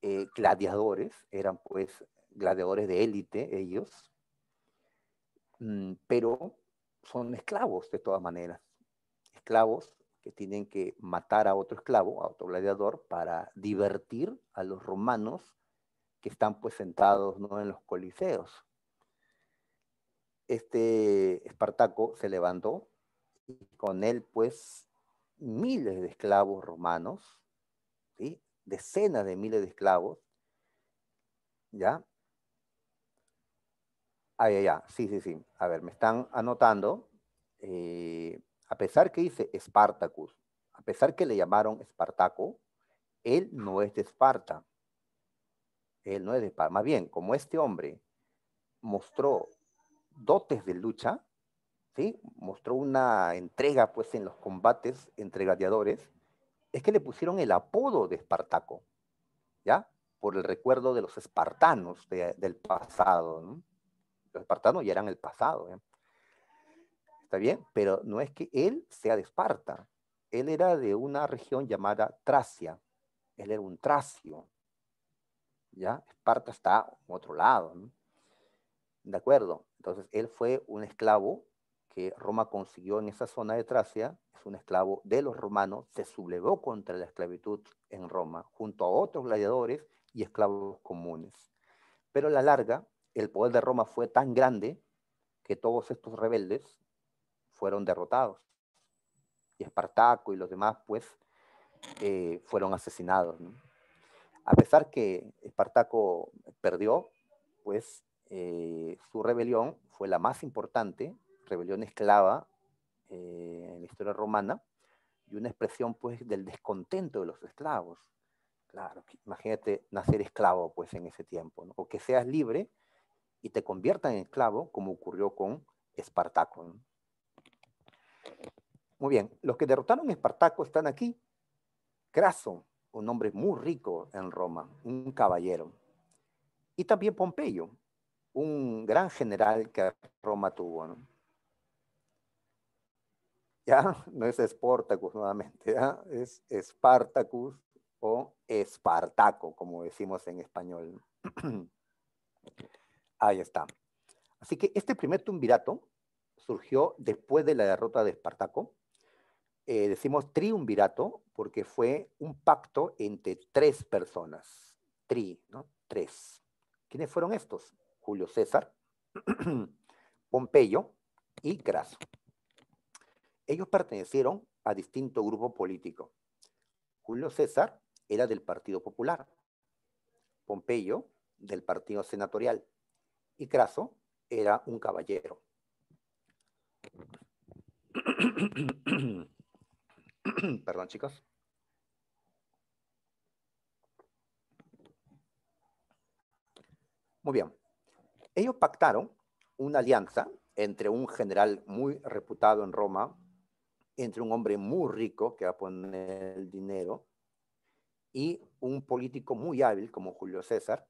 eh, gladiadores, eran pues gladiadores de élite ellos, mm, pero son esclavos de todas maneras, esclavos que tienen que matar a otro esclavo, a otro gladiador, para divertir a los romanos que están pues sentados ¿no? en los coliseos. Este Espartaco se levantó y con él pues miles de esclavos romanos, decenas de miles de esclavos, ¿ya? Ay, ah, ay, sí, sí, sí. A ver, me están anotando. Eh, a pesar que dice Spartacus, a pesar que le llamaron Espartaco, él no es de Esparta. Él no es de Esparta. Más bien, como este hombre mostró dotes de lucha, mostró una entrega pues, en los combates entre gladiadores, es que le pusieron el apodo de Espartaco, ¿ya? Por el recuerdo de los espartanos del pasado. Los espartanos ya eran el pasado. ¿Está bien? Pero no es que él sea de Esparta. Él era de una región llamada Tracia. Él era un tracio. ¿Ya? Esparta está en otro lado. ¿De acuerdo? Entonces, él fue un esclavo que Roma consiguió en esa zona de Tracia, es un esclavo de los romanos, se sublevó contra la esclavitud en Roma, junto a otros gladiadores y esclavos comunes. Pero a la larga, el poder de Roma fue tan grande que todos estos rebeldes fueron derrotados. Y Espartaco y los demás, pues, eh, fueron asesinados. A pesar que Espartaco perdió, pues, eh, su rebelión fue la más importante rebelión esclava eh, en la historia romana y una expresión pues del descontento de los esclavos. Claro, imagínate nacer esclavo pues en ese tiempo, o que seas libre y te conviertan en esclavo como ocurrió con Espartaco. Muy bien, los que derrotaron a Espartaco están aquí. Craso, un hombre muy rico en Roma, un caballero. Y también Pompeyo, un gran general que Roma tuvo. ¿no? ¿ya? No es Sportacus nuevamente, Es Espartacus o Espartaco, como decimos en español. Ahí está. Así que este primer triunvirato surgió después de la derrota de Espartaco. Eh, decimos triunvirato porque fue un pacto entre tres personas. Tri, ¿no? Tres. ¿Quiénes fueron estos? Julio César, Pompeyo y Craso. Ellos pertenecieron a distinto grupos políticos. Julio César era del Partido Popular, Pompeyo del Partido Senatorial y Craso era un caballero. Perdón, chicos. Muy bien. Ellos pactaron una alianza entre un general muy reputado en Roma, entre un hombre muy rico que va a poner el dinero y un político muy hábil como Julio César.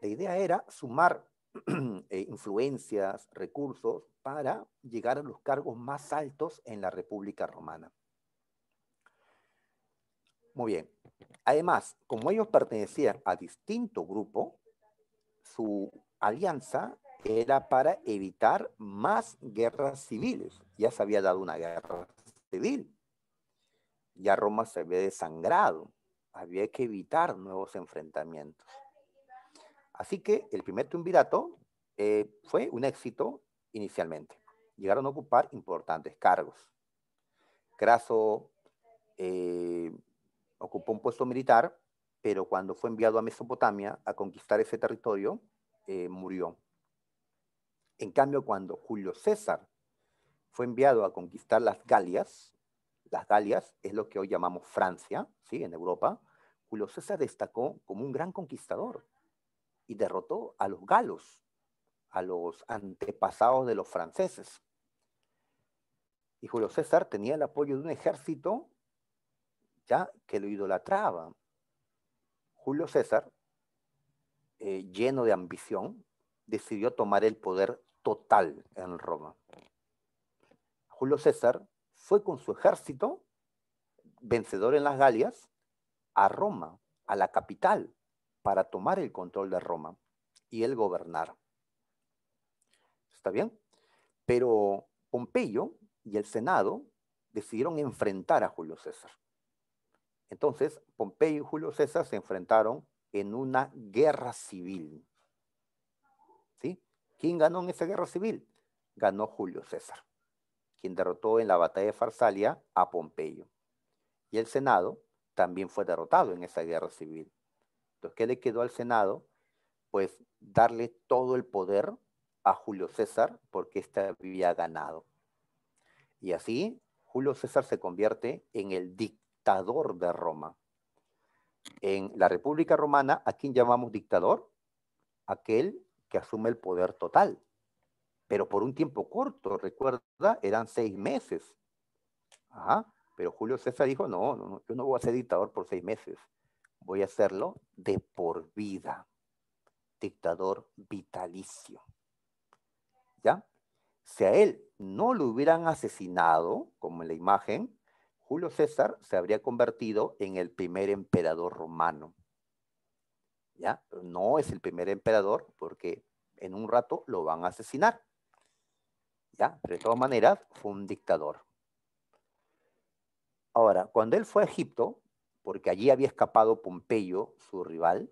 La idea era sumar eh, influencias, recursos para llegar a los cargos más altos en la República Romana. Muy bien. Además, como ellos pertenecían a distinto grupo, su alianza era para evitar más guerras civiles. Ya se había dado una guerra civil. Ya Roma se había desangrado, había que evitar nuevos enfrentamientos. Así que el primer triunvirato eh, fue un éxito inicialmente. Llegaron a ocupar importantes cargos. Craso eh, ocupó un puesto militar, pero cuando fue enviado a Mesopotamia a conquistar ese territorio, eh, murió. En cambio, cuando Julio César fue enviado a conquistar las Galias. Las Galias es lo que hoy llamamos Francia, ¿sí? en Europa. Julio César destacó como un gran conquistador y derrotó a los galos, a los antepasados de los franceses. Y Julio César tenía el apoyo de un ejército ya que lo idolatraba. Julio César, eh, lleno de ambición, decidió tomar el poder total en Roma. Julio César fue con su ejército, vencedor en las Galias, a Roma, a la capital, para tomar el control de Roma y el gobernar. ¿Está bien? Pero Pompeyo y el Senado decidieron enfrentar a Julio César. Entonces, Pompeyo y Julio César se enfrentaron en una guerra civil. ¿Sí? ¿Quién ganó en esa guerra civil? Ganó Julio César quien derrotó en la batalla de Farsalia a Pompeyo. Y el Senado también fue derrotado en esa guerra civil. Entonces, ¿qué le quedó al Senado? Pues darle todo el poder a Julio César porque éste había ganado. Y así Julio César se convierte en el dictador de Roma. En la República Romana, ¿a quién llamamos dictador? Aquel que asume el poder total pero por un tiempo corto, recuerda, eran seis meses. Pero Julio César dijo, no, no, yo no voy a ser dictador por seis meses, voy a hacerlo de por vida, dictador vitalicio. ¿Ya? Si a él no lo hubieran asesinado, como en la imagen, Julio César se habría convertido en el primer emperador romano. ¿Ya? No es el primer emperador porque en un rato lo van a asesinar de todas maneras, fue un dictador. Ahora, cuando él fue a Egipto, porque allí había escapado Pompeyo, su rival,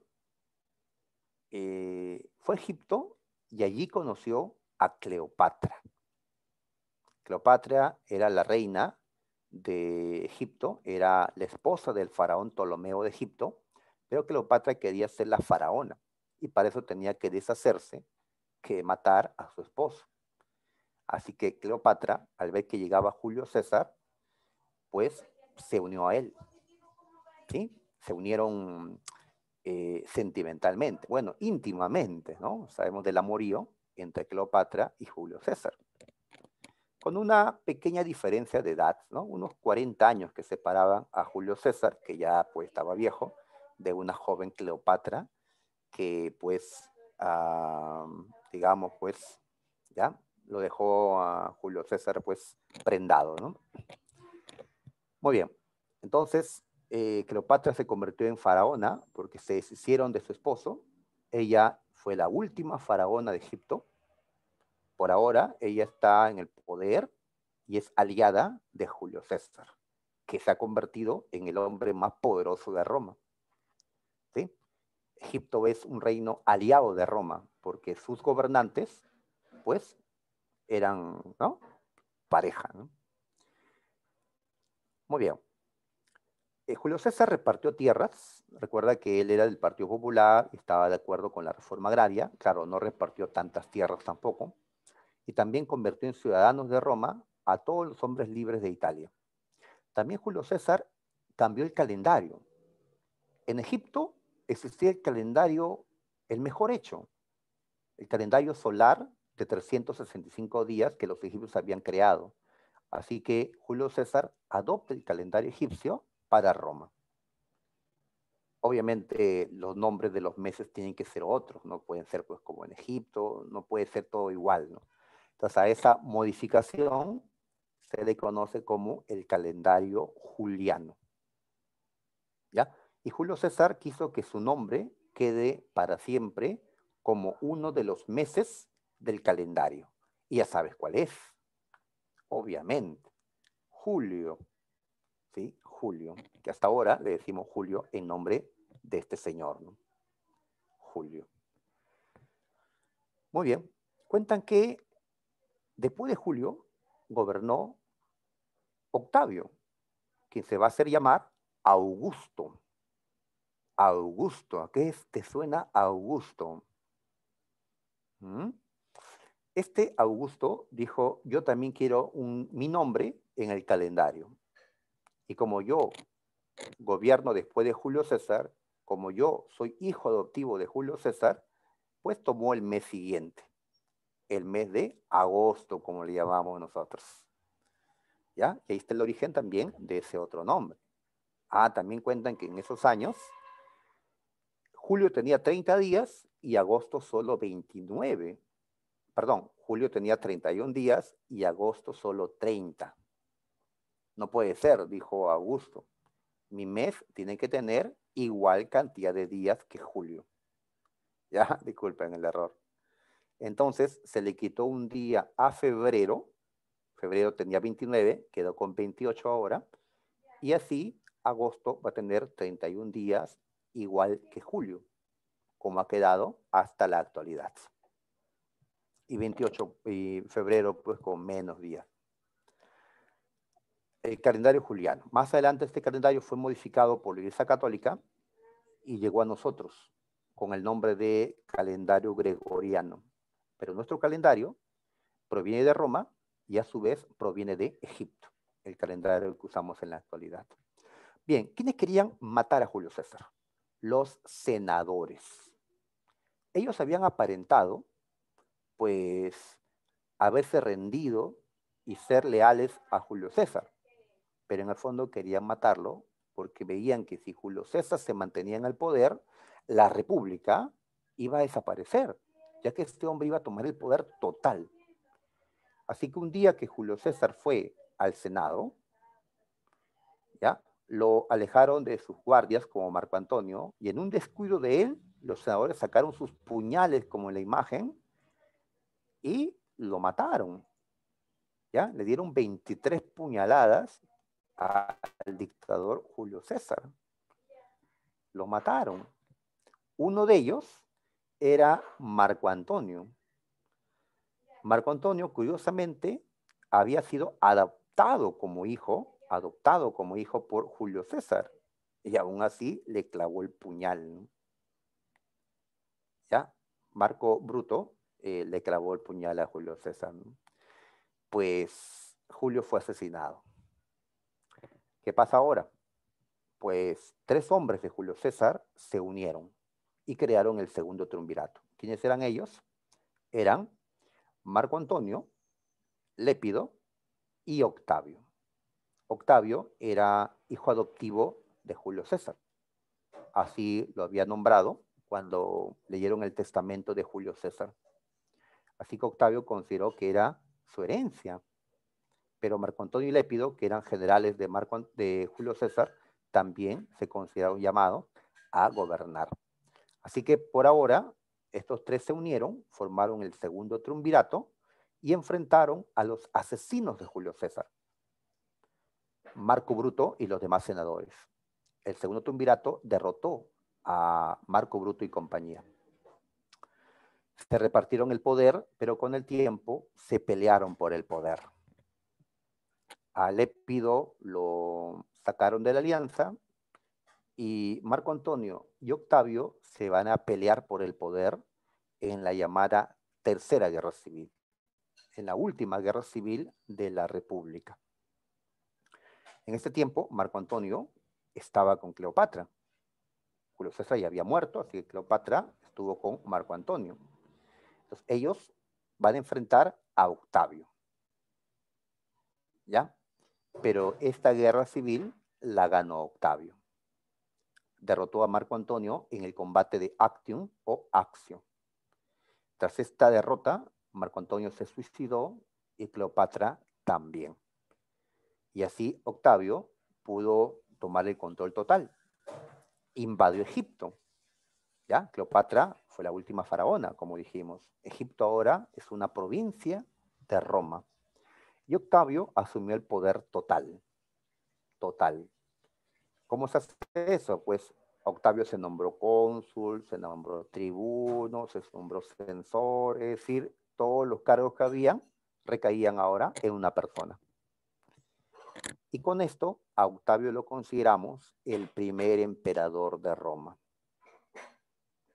eh, fue a Egipto y allí conoció a Cleopatra. Cleopatra era la reina de Egipto, era la esposa del faraón Ptolomeo de Egipto, pero Cleopatra quería ser la faraona y para eso tenía que deshacerse, que matar a su esposo. Así que Cleopatra, al ver que llegaba Julio César, pues se unió a él. ¿Sí? Se unieron eh, sentimentalmente, bueno, íntimamente, ¿no? Sabemos del amorío entre Cleopatra y Julio César. Con una pequeña diferencia de edad, ¿no? Unos 40 años que separaban a Julio César, que ya pues estaba viejo, de una joven Cleopatra, que pues, ah, digamos pues, ya lo dejó a Julio César pues prendado, ¿no? Muy bien, entonces eh, Cleopatra se convirtió en faraona porque se deshicieron de su esposo. Ella fue la última faraona de Egipto. Por ahora ella está en el poder y es aliada de Julio César, que se ha convertido en el hombre más poderoso de Roma. ¿Sí? Egipto es un reino aliado de Roma porque sus gobernantes pues eran pareja. Muy bien. Eh, Julio César repartió tierras. Recuerda que él era del Partido Popular, estaba de acuerdo con la reforma agraria. Claro, no repartió tantas tierras tampoco. Y también convirtió en ciudadanos de Roma a todos los hombres libres de Italia. También Julio César cambió el calendario. En Egipto existía el calendario, el mejor hecho, el calendario solar de 365 días que los egipcios habían creado. Así que Julio César adopta el calendario egipcio para Roma. Obviamente los nombres de los meses tienen que ser otros, no pueden ser pues como en Egipto, no puede ser todo igual, ¿no? Entonces a esa modificación se le conoce como el calendario juliano. ¿Ya? Y Julio César quiso que su nombre quede para siempre como uno de los meses del calendario. Y ya sabes cuál es, obviamente. Julio, ¿sí? Julio, que hasta ahora le decimos Julio en nombre de este señor, Julio. Muy bien, cuentan que después de Julio gobernó Octavio, quien se va a hacer llamar Augusto. Augusto, ¿a qué te suena Augusto? ¿Mm? Este Augusto dijo, yo también quiero un, mi nombre en el calendario. Y como yo gobierno después de Julio César, como yo soy hijo adoptivo de Julio César, pues tomó el mes siguiente, el mes de agosto, como le llamamos nosotros. ¿Ya? Y ahí está el origen también de ese otro nombre. Ah, también cuentan que en esos años, julio tenía 30 días y agosto solo 29 perdón, julio tenía 31 días y agosto solo 30. No puede ser, dijo Augusto. Mi mes tiene que tener igual cantidad de días que julio. Ya, disculpen el error. Entonces se le quitó un día a febrero. Febrero tenía 29, quedó con 28 ahora. Y así agosto va a tener 31 días igual que julio, como ha quedado hasta la actualidad y 28 y febrero pues con menos días. El calendario juliano. Más adelante este calendario fue modificado por la Iglesia Católica y llegó a nosotros con el nombre de calendario gregoriano. Pero nuestro calendario proviene de Roma y a su vez proviene de Egipto, el calendario que usamos en la actualidad. Bien, ¿quiénes querían matar a Julio César? Los senadores. Ellos habían aparentado pues haberse rendido y ser leales a Julio César. Pero en el fondo querían matarlo porque veían que si Julio César se mantenía en el poder, la República iba a desaparecer, ya que este hombre iba a tomar el poder total. Así que un día que Julio César fue al Senado, ¿ya? lo alejaron de sus guardias como Marco Antonio, y en un descuido de él, los senadores sacaron sus puñales como en la imagen y lo mataron. ¿Ya? Le dieron 23 puñaladas al dictador Julio César. Lo mataron. Uno de ellos era Marco Antonio. Marco Antonio, curiosamente, había sido adoptado como hijo, adoptado como hijo por Julio César, y aún así le clavó el puñal. ¿Ya? Marco Bruto eh, le clavó el puñal a Julio César, pues Julio fue asesinado. ¿Qué pasa ahora? Pues tres hombres de Julio César se unieron y crearon el segundo triunvirato. ¿Quiénes eran ellos? Eran Marco Antonio, Lépido y Octavio. Octavio era hijo adoptivo de Julio César. Así lo había nombrado cuando leyeron el testamento de Julio César. Así que Octavio consideró que era su herencia. Pero Marco Antonio y Lépido, que eran generales de, de Julio César, también se consideraron llamados a gobernar. Así que por ahora, estos tres se unieron, formaron el segundo triunvirato y enfrentaron a los asesinos de Julio César, Marco Bruto y los demás senadores. El segundo triunvirato derrotó a Marco Bruto y compañía se repartieron el poder, pero con el tiempo se pelearon por el poder. A Lépido lo sacaron de la alianza y Marco Antonio y Octavio se van a pelear por el poder en la llamada Tercera Guerra Civil, en la última guerra civil de la República. En este tiempo, Marco Antonio estaba con Cleopatra. Julio César ya había muerto, así que Cleopatra estuvo con Marco Antonio ellos van a enfrentar a Octavio. ¿Ya? Pero esta guerra civil la ganó Octavio. Derrotó a Marco Antonio en el combate de Actium o Axio. Tras esta derrota, Marco Antonio se suicidó y Cleopatra también. Y así Octavio pudo tomar el control total. Invadió Egipto. ¿Ya? Cleopatra fue la última faraona, como dijimos. Egipto ahora es una provincia de Roma. Y Octavio asumió el poder total. Total. ¿Cómo se hace eso? Pues Octavio se nombró cónsul, se nombró tribuno, se nombró censor, es decir, todos los cargos que había recaían ahora en una persona. Y con esto a Octavio lo consideramos el primer emperador de Roma.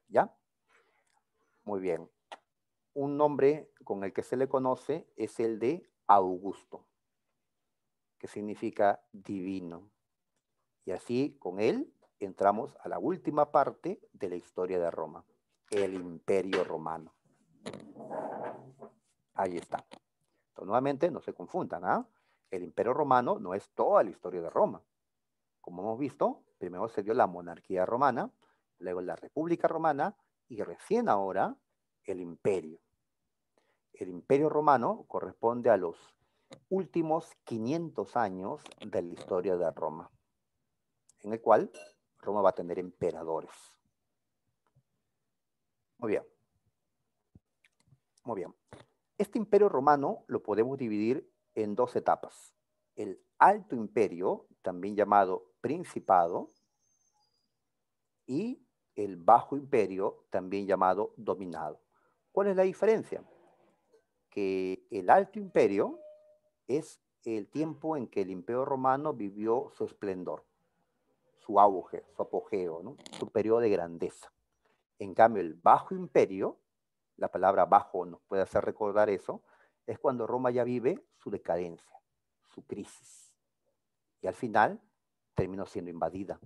¿Ya? Muy bien. Un nombre con el que se le conoce es el de Augusto, que significa divino. Y así con él entramos a la última parte de la historia de Roma, el imperio romano. Ahí está. Entonces, nuevamente, no se confundan, ¿ah? El imperio romano no es toda la historia de Roma. Como hemos visto, primero se dio la monarquía romana, luego la república romana, y recién ahora el imperio. El imperio romano corresponde a los últimos 500 años de la historia de Roma, en el cual Roma va a tener emperadores. Muy bien. Muy bien. Este imperio romano lo podemos dividir en dos etapas. El alto imperio, también llamado principado, y el bajo imperio, también llamado dominado. ¿Cuál es la diferencia? Que el alto imperio es el tiempo en que el imperio romano vivió su esplendor, su auge, su apogeo, su periodo de grandeza. En cambio, el bajo imperio, la palabra bajo nos puede hacer recordar eso, es cuando Roma ya vive su decadencia, su crisis. Y al final terminó siendo invadida.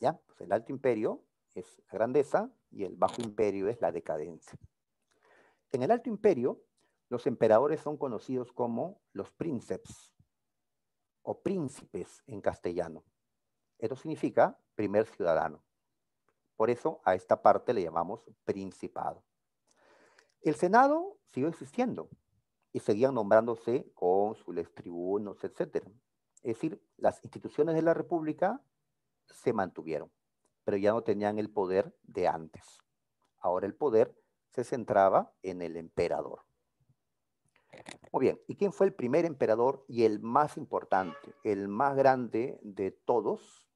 ¿Ya? Pues el alto imperio es la grandeza y el bajo imperio es la decadencia. En el alto imperio, los emperadores son conocidos como los príncipes o príncipes en castellano. Esto significa primer ciudadano. Por eso a esta parte le llamamos principado. El Senado siguió existiendo y seguían nombrándose cónsules, tribunos, etc. Es decir, las instituciones de la República se mantuvieron pero ya no tenían el poder de antes. Ahora el poder se centraba en el emperador. Muy bien, ¿y quién fue el primer emperador y el más importante, el más grande de todos?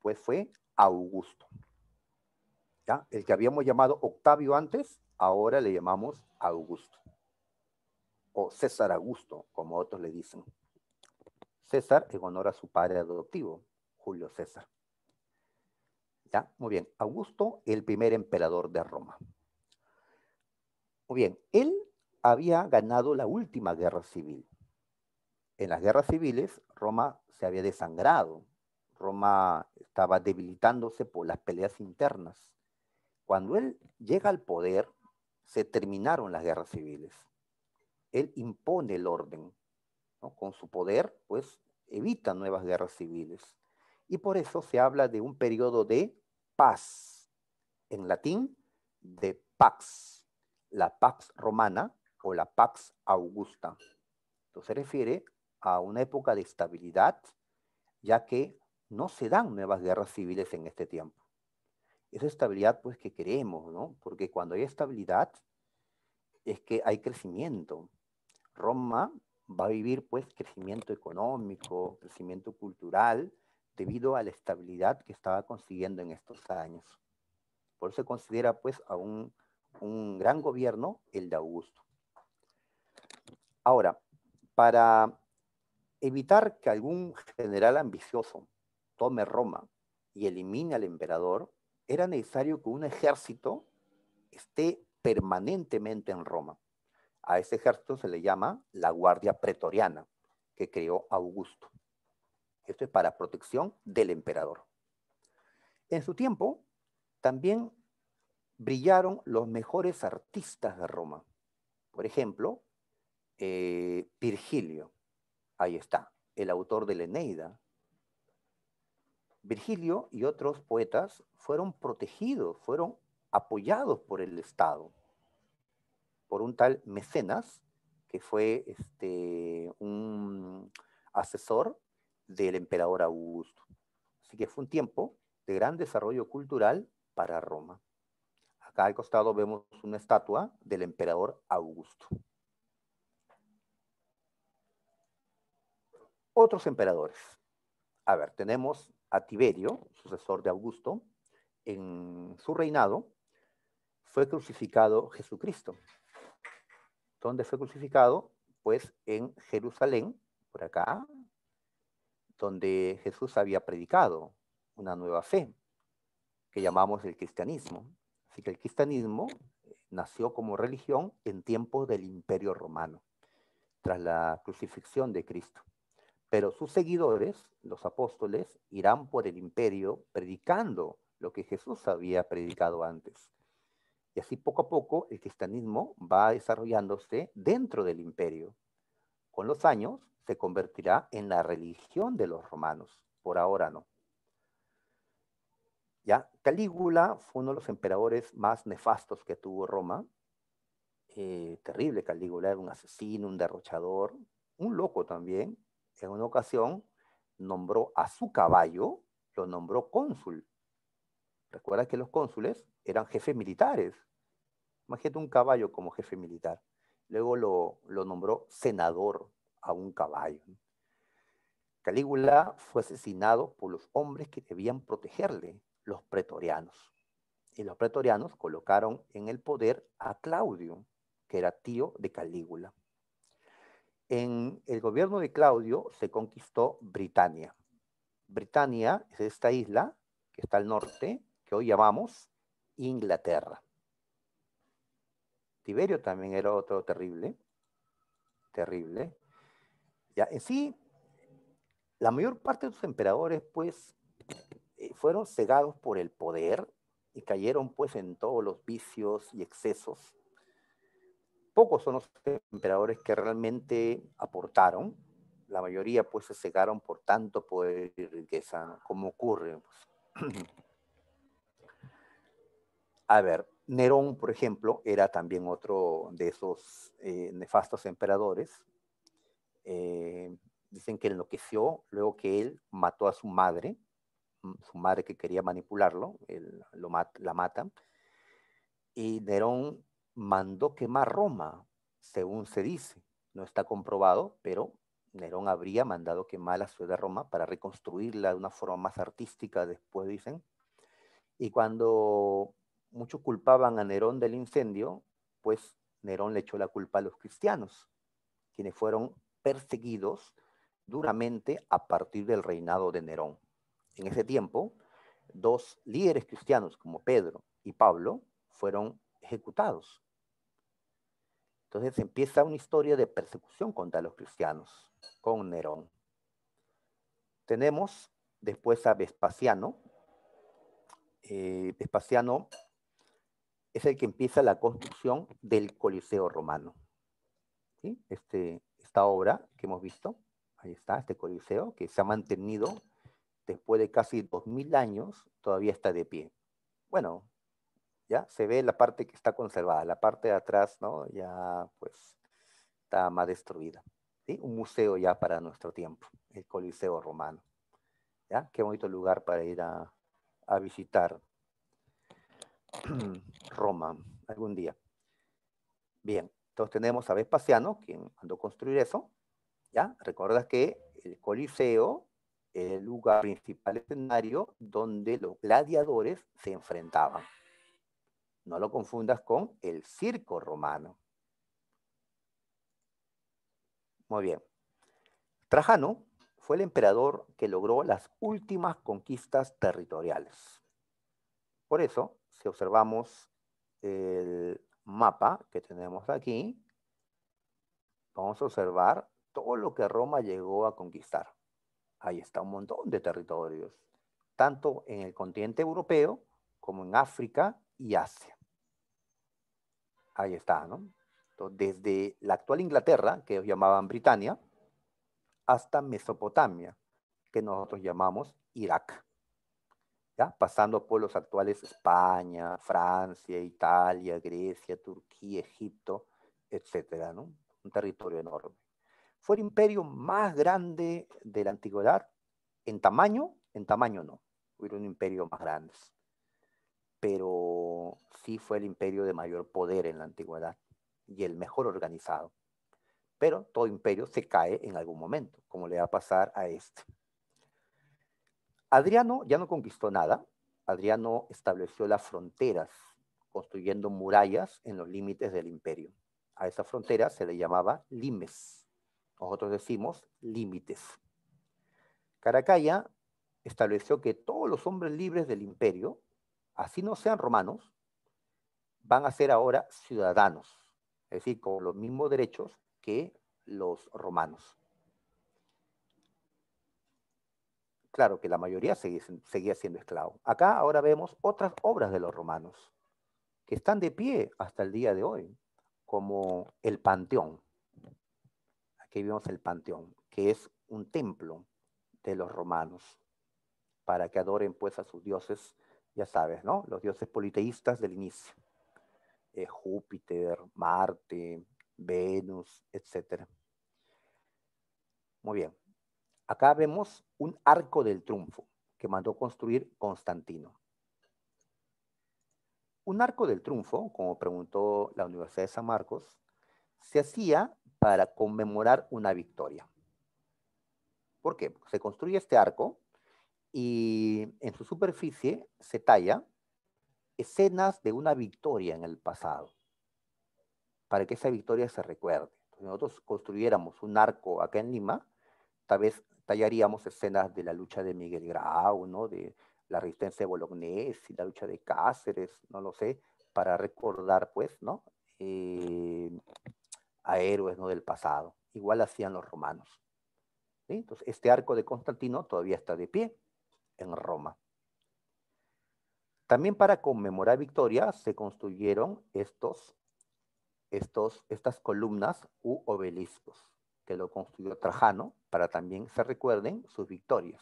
Pues fue Augusto. ¿Ya? El que habíamos llamado Octavio antes, ahora le llamamos Augusto. O César Augusto, como otros le dicen. César en honor a su padre adoptivo, Julio César. Muy bien. Augusto, el primer emperador de Roma. Muy bien. Él había ganado la última guerra civil. En las guerras civiles, Roma se había desangrado. Roma estaba debilitándose por las peleas internas. Cuando él llega al poder, se terminaron las guerras civiles. Él impone el orden. Con su poder, pues, evita nuevas guerras civiles y por eso se habla de un periodo de paz. En latín, de pax, la pax romana o la pax augusta. Esto se refiere a una época de estabilidad, ya que no se dan nuevas guerras civiles en este tiempo. Esa estabilidad, pues, que queremos, ¿no? Porque cuando hay estabilidad, es que hay crecimiento. Roma va a vivir, pues, crecimiento económico, crecimiento cultural, debido a la estabilidad que estaba consiguiendo en estos años. Por eso se considera pues a un, un gran gobierno el de Augusto. Ahora, para evitar que algún general ambicioso tome Roma y elimine al emperador, era necesario que un ejército esté permanentemente en Roma. A ese ejército se le llama la Guardia Pretoriana, que creó Augusto. Esto es para protección del emperador. En su tiempo, también brillaron los mejores artistas de Roma. Por ejemplo, eh, Virgilio, ahí está, el autor de la Eneida. Virgilio y otros poetas fueron protegidos, fueron apoyados por el Estado, por un tal mecenas que fue este, un asesor del emperador Augusto. Así que fue un tiempo de gran desarrollo cultural para Roma. Acá al costado vemos una estatua del emperador Augusto. Otros emperadores. A ver, tenemos a Tiberio, sucesor de Augusto. En su reinado fue crucificado Jesucristo. ¿Dónde fue crucificado? Pues en Jerusalén, por acá, donde Jesús había predicado una nueva fe que llamamos el cristianismo. Así que el cristianismo nació como religión en tiempos del Imperio Romano, tras la crucifixión de Cristo. Pero sus seguidores, los apóstoles, irán por el imperio predicando lo que Jesús había predicado antes. Y así poco a poco el cristianismo va desarrollándose dentro del imperio. Con los años, se convertirá en la religión de los romanos. Por ahora no. ¿Ya? Calígula fue uno de los emperadores más nefastos que tuvo Roma. Eh, terrible Calígula, era un asesino, un derrochador, un loco también. En una ocasión nombró a su caballo, lo nombró cónsul. Recuerda que los cónsules eran jefes militares. Imagínate un caballo como jefe militar. Luego lo nombró senador, a un caballo. Calígula fue asesinado por los hombres que debían protegerle, los pretorianos. Y los pretorianos colocaron en el poder a Claudio, que era tío de Calígula. En el gobierno de Claudio se conquistó Britania. Britania es esta isla que está al norte, que hoy llamamos Inglaterra. Tiberio también era otro terrible, terrible, en sí, la mayor parte de los emperadores, pues, eh, fueron cegados por el poder y cayeron, pues, en todos los vicios y excesos. Pocos son los emperadores que realmente aportaron. La mayoría, pues, se cegaron por tanto poder y riqueza, como ocurre. Pues. A ver, Nerón, por ejemplo, era también otro de esos eh, nefastos emperadores eh, dicen que enloqueció luego que él mató a su madre, mm, su madre que quería manipularlo, él lo la mata, y Nerón mandó quemar Roma, según se dice. No está comprobado, pero Nerón habría mandado quemar la ciudad de Roma para reconstruirla de una forma más artística, después dicen. Y cuando muchos culpaban a Nerón del incendio, pues Nerón le echó la culpa a los cristianos, quienes fueron perseguidos duramente a partir del reinado de Nerón. En ese tiempo, dos líderes cristianos como Pedro y Pablo fueron ejecutados. Entonces empieza una historia de persecución contra los cristianos con Nerón. Tenemos después a Vespasiano. Eh, Vespasiano es el que empieza la construcción del Coliseo romano. ¿Sí? Este obra que hemos visto, ahí está, este coliseo, que se ha mantenido después de casi dos 2000 años, todavía está de pie. Bueno, ya se ve la parte que está conservada, la parte de atrás, ¿no? Ya pues está más destruida. ¿sí? Un museo ya para nuestro tiempo, el Coliseo Romano. ¿ya? Qué bonito lugar para ir a visitar Roma algún día. Bien, entonces tenemos a Vespasiano, quien mandó construir eso. ¿ya? recuerdas que el Coliseo era el lugar principal escenario donde los gladiadores se enfrentaban. No lo confundas con el circo romano. Muy bien. Trajano fue el emperador que logró las últimas conquistas territoriales. Por eso, si observamos el mapa que tenemos aquí, vamos a observar todo lo que Roma llegó a conquistar. Ahí está un montón de territorios, tanto en el continente europeo como en África y Asia. Ahí está, ¿no? desde la actual Inglaterra, que ellos llamaban Britania, hasta Mesopotamia, que nosotros llamamos Irak pasando por los actuales España, Francia, Italia, Grecia, Turquía, Egipto, etcétera, Un territorio enorme. Fue el imperio más grande de la antigüedad en tamaño, en tamaño no, Hubieron imperios más grandes. pero sí fue el imperio de mayor poder en la antigüedad y el mejor organizado. Pero todo imperio se cae en algún momento, como le va a pasar a este. Adriano ya no conquistó nada. Adriano estableció las fronteras, construyendo murallas en los límites del imperio. A esa frontera se le llamaba limes. Nosotros decimos límites. Caracalla estableció que todos los hombres libres del imperio, así no sean romanos, van a ser ahora ciudadanos, es decir, con los mismos derechos que los romanos. Claro que la mayoría seguía, siendo esclavo. Acá ahora vemos otras obras de los romanos que están de pie hasta el día de hoy, como el Panteón. Aquí vemos el Panteón, que es un templo de los romanos para que adoren pues a sus dioses, ya sabes, ¿no? Los dioses politeístas del inicio. Eh, Júpiter, Marte, Venus, etc. Muy bien. Acá vemos un arco del triunfo que mandó construir Constantino. Un arco del triunfo, como preguntó la Universidad de San Marcos, se hacía para conmemorar una victoria. ¿Por qué? se construye este arco y en su superficie se talla escenas de una victoria en el pasado, para que esa victoria se recuerde. Si nosotros construyéramos un arco acá en Lima, tal vez tallaríamos escenas de la lucha de Miguel Grau, ¿no? de la resistencia de y la lucha de Cáceres, no lo sé, para recordar, pues, ¿no? Eh, a héroes ¿no? del pasado. Igual hacían los romanos. Entonces, este arco de Constantino todavía está de pie en Roma. También para conmemorar victoria se construyeron estos, estos, estas columnas u obeliscos que lo construyó Trajano, para también se recuerden sus victorias.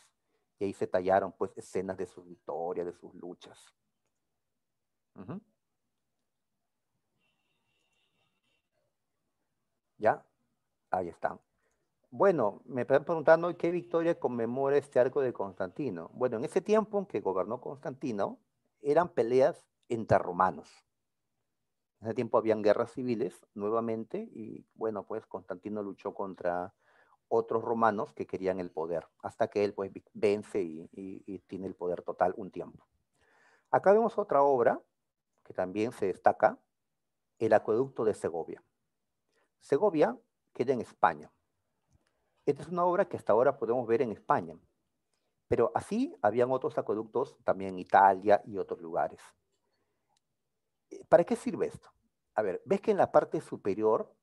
Y ahí se tallaron pues escenas de sus victorias, de sus luchas. ¿Ya? Ahí están. Bueno, me están preguntando qué victoria conmemora este arco de Constantino. Bueno, en ese tiempo en que gobernó Constantino, eran peleas entre romanos. En ese tiempo habían guerras civiles nuevamente y bueno, pues Constantino luchó contra otros romanos que querían el poder, hasta que él pues vence y, y tiene el poder total un tiempo. Acá vemos otra obra que también se destaca, el acueducto de Segovia. Segovia queda en España. Esta es una obra que hasta ahora podemos ver en España, pero así habían otros acueductos también en Italia y otros lugares. ¿Para qué sirve esto? A ver, ves que en la parte superior,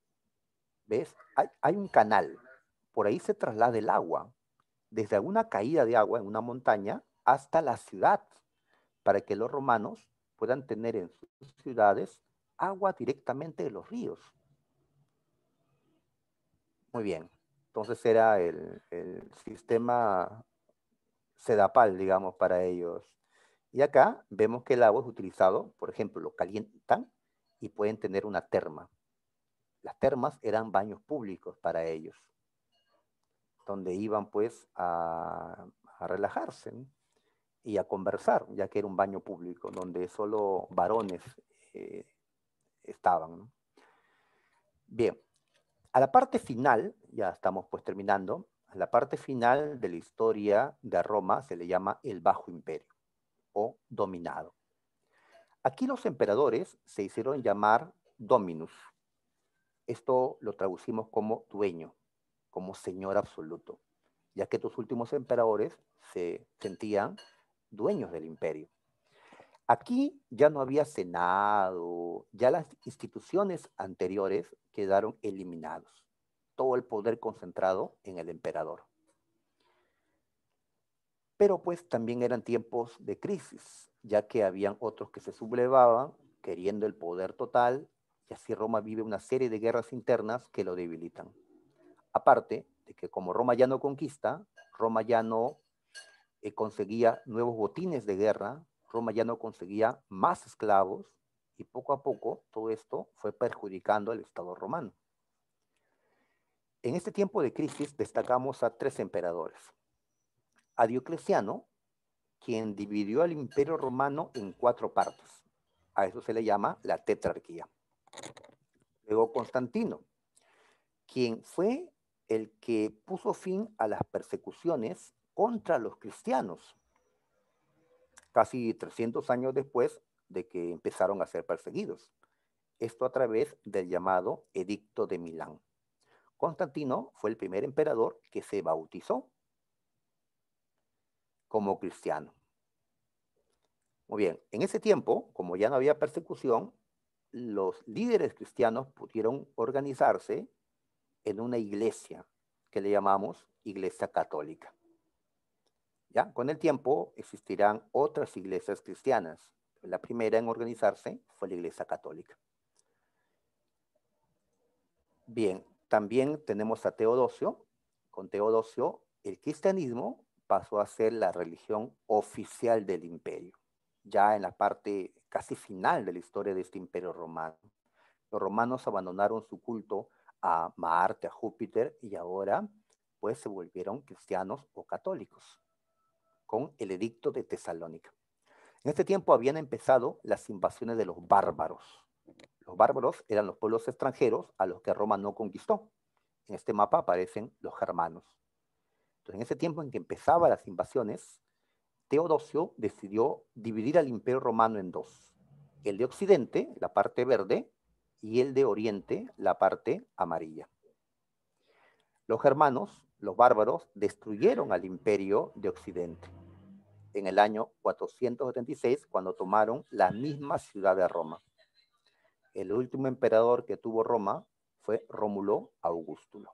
¿ves? Hay, un canal. Por ahí se traslada el agua, desde alguna caída de agua en una montaña hasta la ciudad, para que los romanos puedan tener en sus ciudades agua directamente de los ríos. Muy bien. Entonces era el, el sistema sedapal, digamos, para ellos. Y acá vemos que el agua es utilizado, por ejemplo, lo calientan y pueden tener una terma. Las termas eran baños públicos para ellos, donde iban pues a, relajarse y a conversar, ya que era un baño público, donde solo varones eh, estaban. Bien, a la parte final, ya estamos pues terminando, a la parte final de la historia de Roma se le llama el Bajo Imperio o dominado. Aquí los emperadores se hicieron llamar dominus. Esto lo traducimos como dueño, como señor absoluto, ya que estos últimos emperadores se sentían dueños del imperio. Aquí ya no había senado, ya las instituciones anteriores quedaron eliminados, todo el poder concentrado en el emperador. Pero pues también eran tiempos de crisis, ya que habían otros que se sublevaban, queriendo el poder total, y así Roma vive una serie de guerras internas que lo debilitan. Aparte de que como Roma ya no conquista, Roma ya no eh, conseguía nuevos botines de guerra, Roma ya no conseguía más esclavos, y poco a poco todo esto fue perjudicando al Estado romano. En este tiempo de crisis destacamos a tres emperadores, a Diocleciano, quien dividió el imperio romano en cuatro partes. A eso se le llama la tetrarquía. Luego Constantino, quien fue el que puso fin a las persecuciones contra los cristianos, casi 300 años después de que empezaron a ser perseguidos. Esto a través del llamado Edicto de Milán. Constantino fue el primer emperador que se bautizó como cristiano. Muy bien, en ese tiempo, como ya no había persecución, los líderes cristianos pudieron organizarse en una iglesia que le llamamos Iglesia Católica. Ya, con el tiempo existirán otras iglesias cristianas. La primera en organizarse fue la Iglesia Católica. Bien, también tenemos a Teodosio. Con Teodosio, el cristianismo pasó a ser la religión oficial del imperio, ya en la parte casi final de la historia de este imperio romano. Los romanos abandonaron su culto a Marte, a Júpiter, y ahora pues se volvieron cristianos o católicos, con el edicto de Tesalónica. En este tiempo habían empezado las invasiones de los bárbaros. Los bárbaros eran los pueblos extranjeros a los que Roma no conquistó. En este mapa aparecen los germanos. Entonces, en ese tiempo en que empezaban las invasiones, Teodosio decidió dividir al imperio romano en dos. El de Occidente, la parte verde, y el de Oriente, la parte amarilla. Los germanos, los bárbaros, destruyeron al imperio de Occidente en el año 476, cuando tomaron la misma ciudad de Roma. El último emperador que tuvo Roma fue Rómulo Augustulo.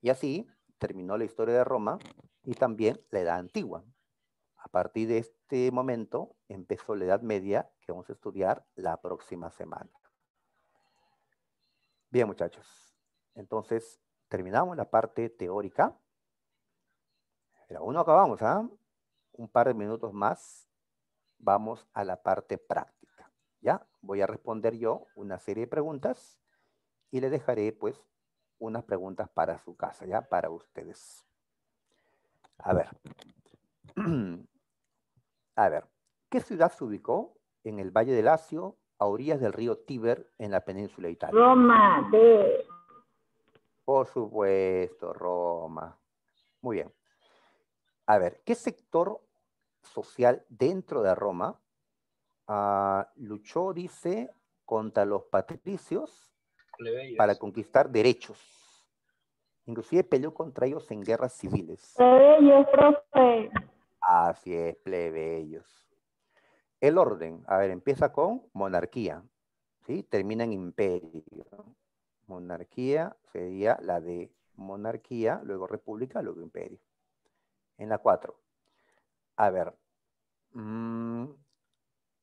Y así, terminó la historia de Roma y también la Edad Antigua. A partir de este momento empezó la Edad Media que vamos a estudiar la próxima semana. Bien, muchachos. Entonces, terminamos la parte teórica. Pero aún no acabamos, ¿ah? Un par de minutos más vamos a la parte práctica. ¿Ya? Voy a responder yo una serie de preguntas y le dejaré, pues, unas preguntas para su casa, ya para ustedes. A ver. A ver, ¿qué ciudad se ubicó en el Valle del Lacio, a orillas del río Tíber, en la península Italia? Roma. De... Por supuesto, Roma. Muy bien. A ver, ¿qué sector social dentro de Roma ah, luchó, dice, contra los patricios para conquistar derechos. Inclusive peleó contra ellos en guerras civiles. Plebeyos, profe. Así es, ellos. El orden, a ver, empieza con monarquía, ¿sí? Termina en imperio. Monarquía sería la de monarquía, luego república, luego imperio. En la cuatro. A ver, mm,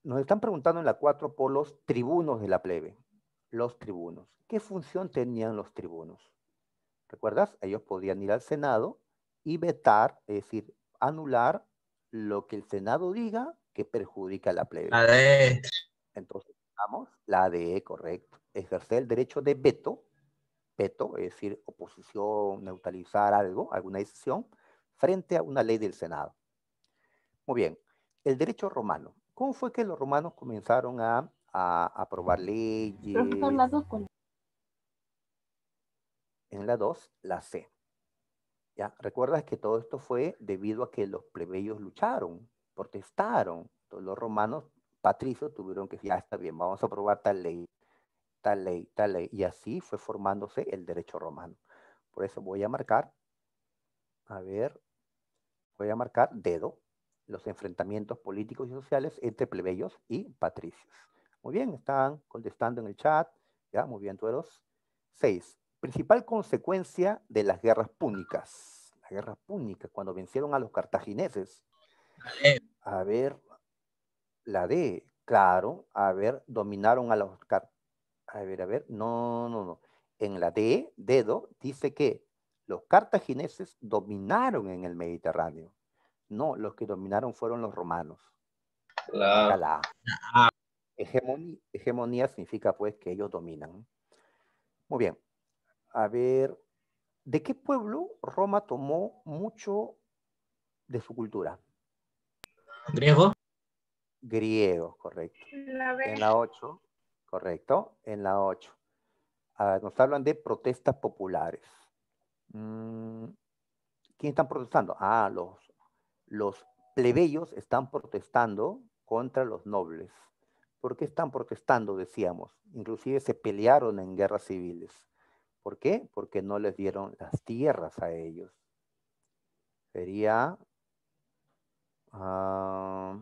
nos están preguntando en la cuatro por los tribunos de la plebe los tribunos. ¿Qué función tenían los tribunos? ¿Recuerdas? Ellos podían ir al Senado y vetar, es decir, anular lo que el Senado diga que perjudica a la plebe. La Entonces, vamos, la ADE, correcto. Ejercer el derecho de veto, veto, es decir, oposición, neutralizar algo, alguna decisión, frente a una ley del Senado. Muy bien, el derecho romano. ¿Cómo fue que los romanos comenzaron a a aprobar leyes. En la 2, la C. ¿Ya? Recuerdas que todo esto fue debido a que los plebeyos lucharon, protestaron. los romanos patricios tuvieron que decir, ya está bien, vamos a aprobar tal ley, tal ley, tal ley. Y así fue formándose el derecho romano. Por eso voy a marcar, a ver, voy a marcar dedo, los enfrentamientos políticos y sociales entre plebeyos y patricios. Muy bien, están contestando en el chat. Ya, muy bien, tueros. Seis. Principal consecuencia de las guerras púnicas. Las guerras púnicas, cuando vencieron a los cartagineses. A ver, la D, claro. A ver, dominaron a los cartagineses. A ver, a ver, no, no, no. En la D, dedo, dice que los cartagineses dominaron en el Mediterráneo. No, los que dominaron fueron los romanos. La, Hegemonía, significa pues que ellos dominan. Muy bien. A ver, ¿de qué pueblo Roma tomó mucho de su cultura? Griego. Griego, correcto. en la 8, correcto. En la 8. nos hablan de protestas populares. Mm, ¿Quién están protestando? Ah, los, los plebeyos están protestando contra los nobles. ¿Por qué están protestando? Decíamos. Inclusive se pelearon en guerras civiles. ¿Por qué? Porque no les dieron las tierras a ellos. Sería... Ah,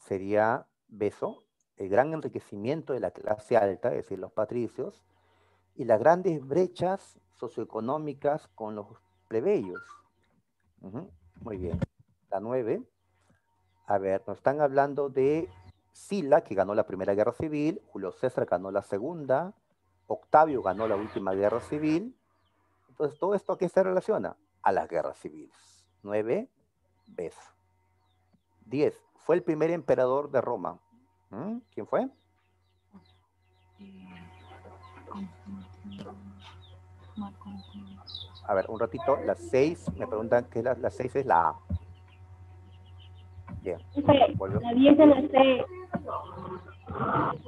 sería beso, el gran enriquecimiento de la clase alta, es decir, los patricios, y las grandes brechas socioeconómicas con los plebeyos. Muy bien. La nueve a ver, nos están hablando de Sila, que ganó la Primera Guerra Civil, Julio César ganó la Segunda, Octavio ganó la Última Guerra Civil. Entonces, ¿todo esto a qué se relaciona? A las guerras civiles. Nueve, veces Diez, fue el primer emperador de Roma. ¿Mm? ¿Quién fue? A ver, un ratito, las seis, me preguntan qué la. las seis es la A. La de no sé.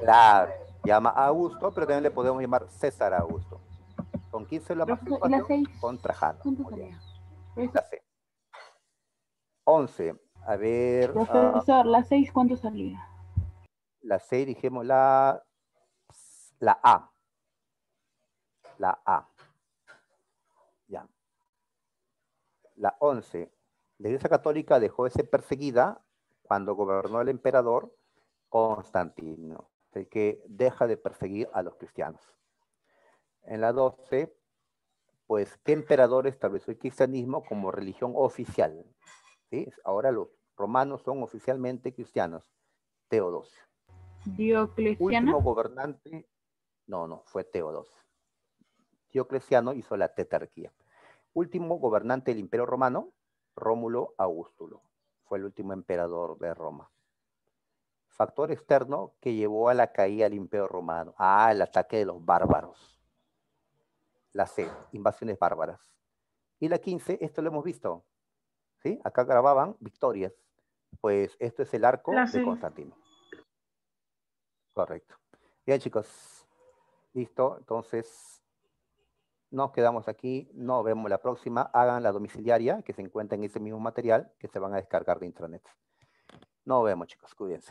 Claro, llama a Augusto, pero también le podemos llamar César Augusto. Con 15 la más? con Trajano. La C. 11. A ver. Ah, Profesor, la 6, ¿cuánto salía? La 6, dijimos la, la A. La A. Ya. La 11. La Iglesia Católica dejó de ser perseguida cuando gobernó el emperador Constantino, el que deja de perseguir a los cristianos. En la 12, pues, ¿qué emperador estableció el cristianismo como religión oficial? ¿Sí? Ahora los romanos son oficialmente cristianos. Teodosio. Diocleciano. Último gobernante, no, no, fue Teodosio. Diocleciano hizo la tetarquía. Último gobernante del Imperio Romano, Rómulo Augustulo fue el último emperador de Roma. Factor externo que llevó a la caída del imperio romano. Ah, el ataque de los bárbaros. La C, eh, invasiones bárbaras. Y la 15, esto lo hemos visto. ¿Sí? Acá grababan victorias. Pues esto es el arco de Constantino. Correcto. Bien, chicos. Listo. Entonces, nos quedamos aquí, nos vemos la próxima, hagan la domiciliaria que se encuentra en ese mismo material que se van a descargar de intranet. Nos vemos chicos, cuídense.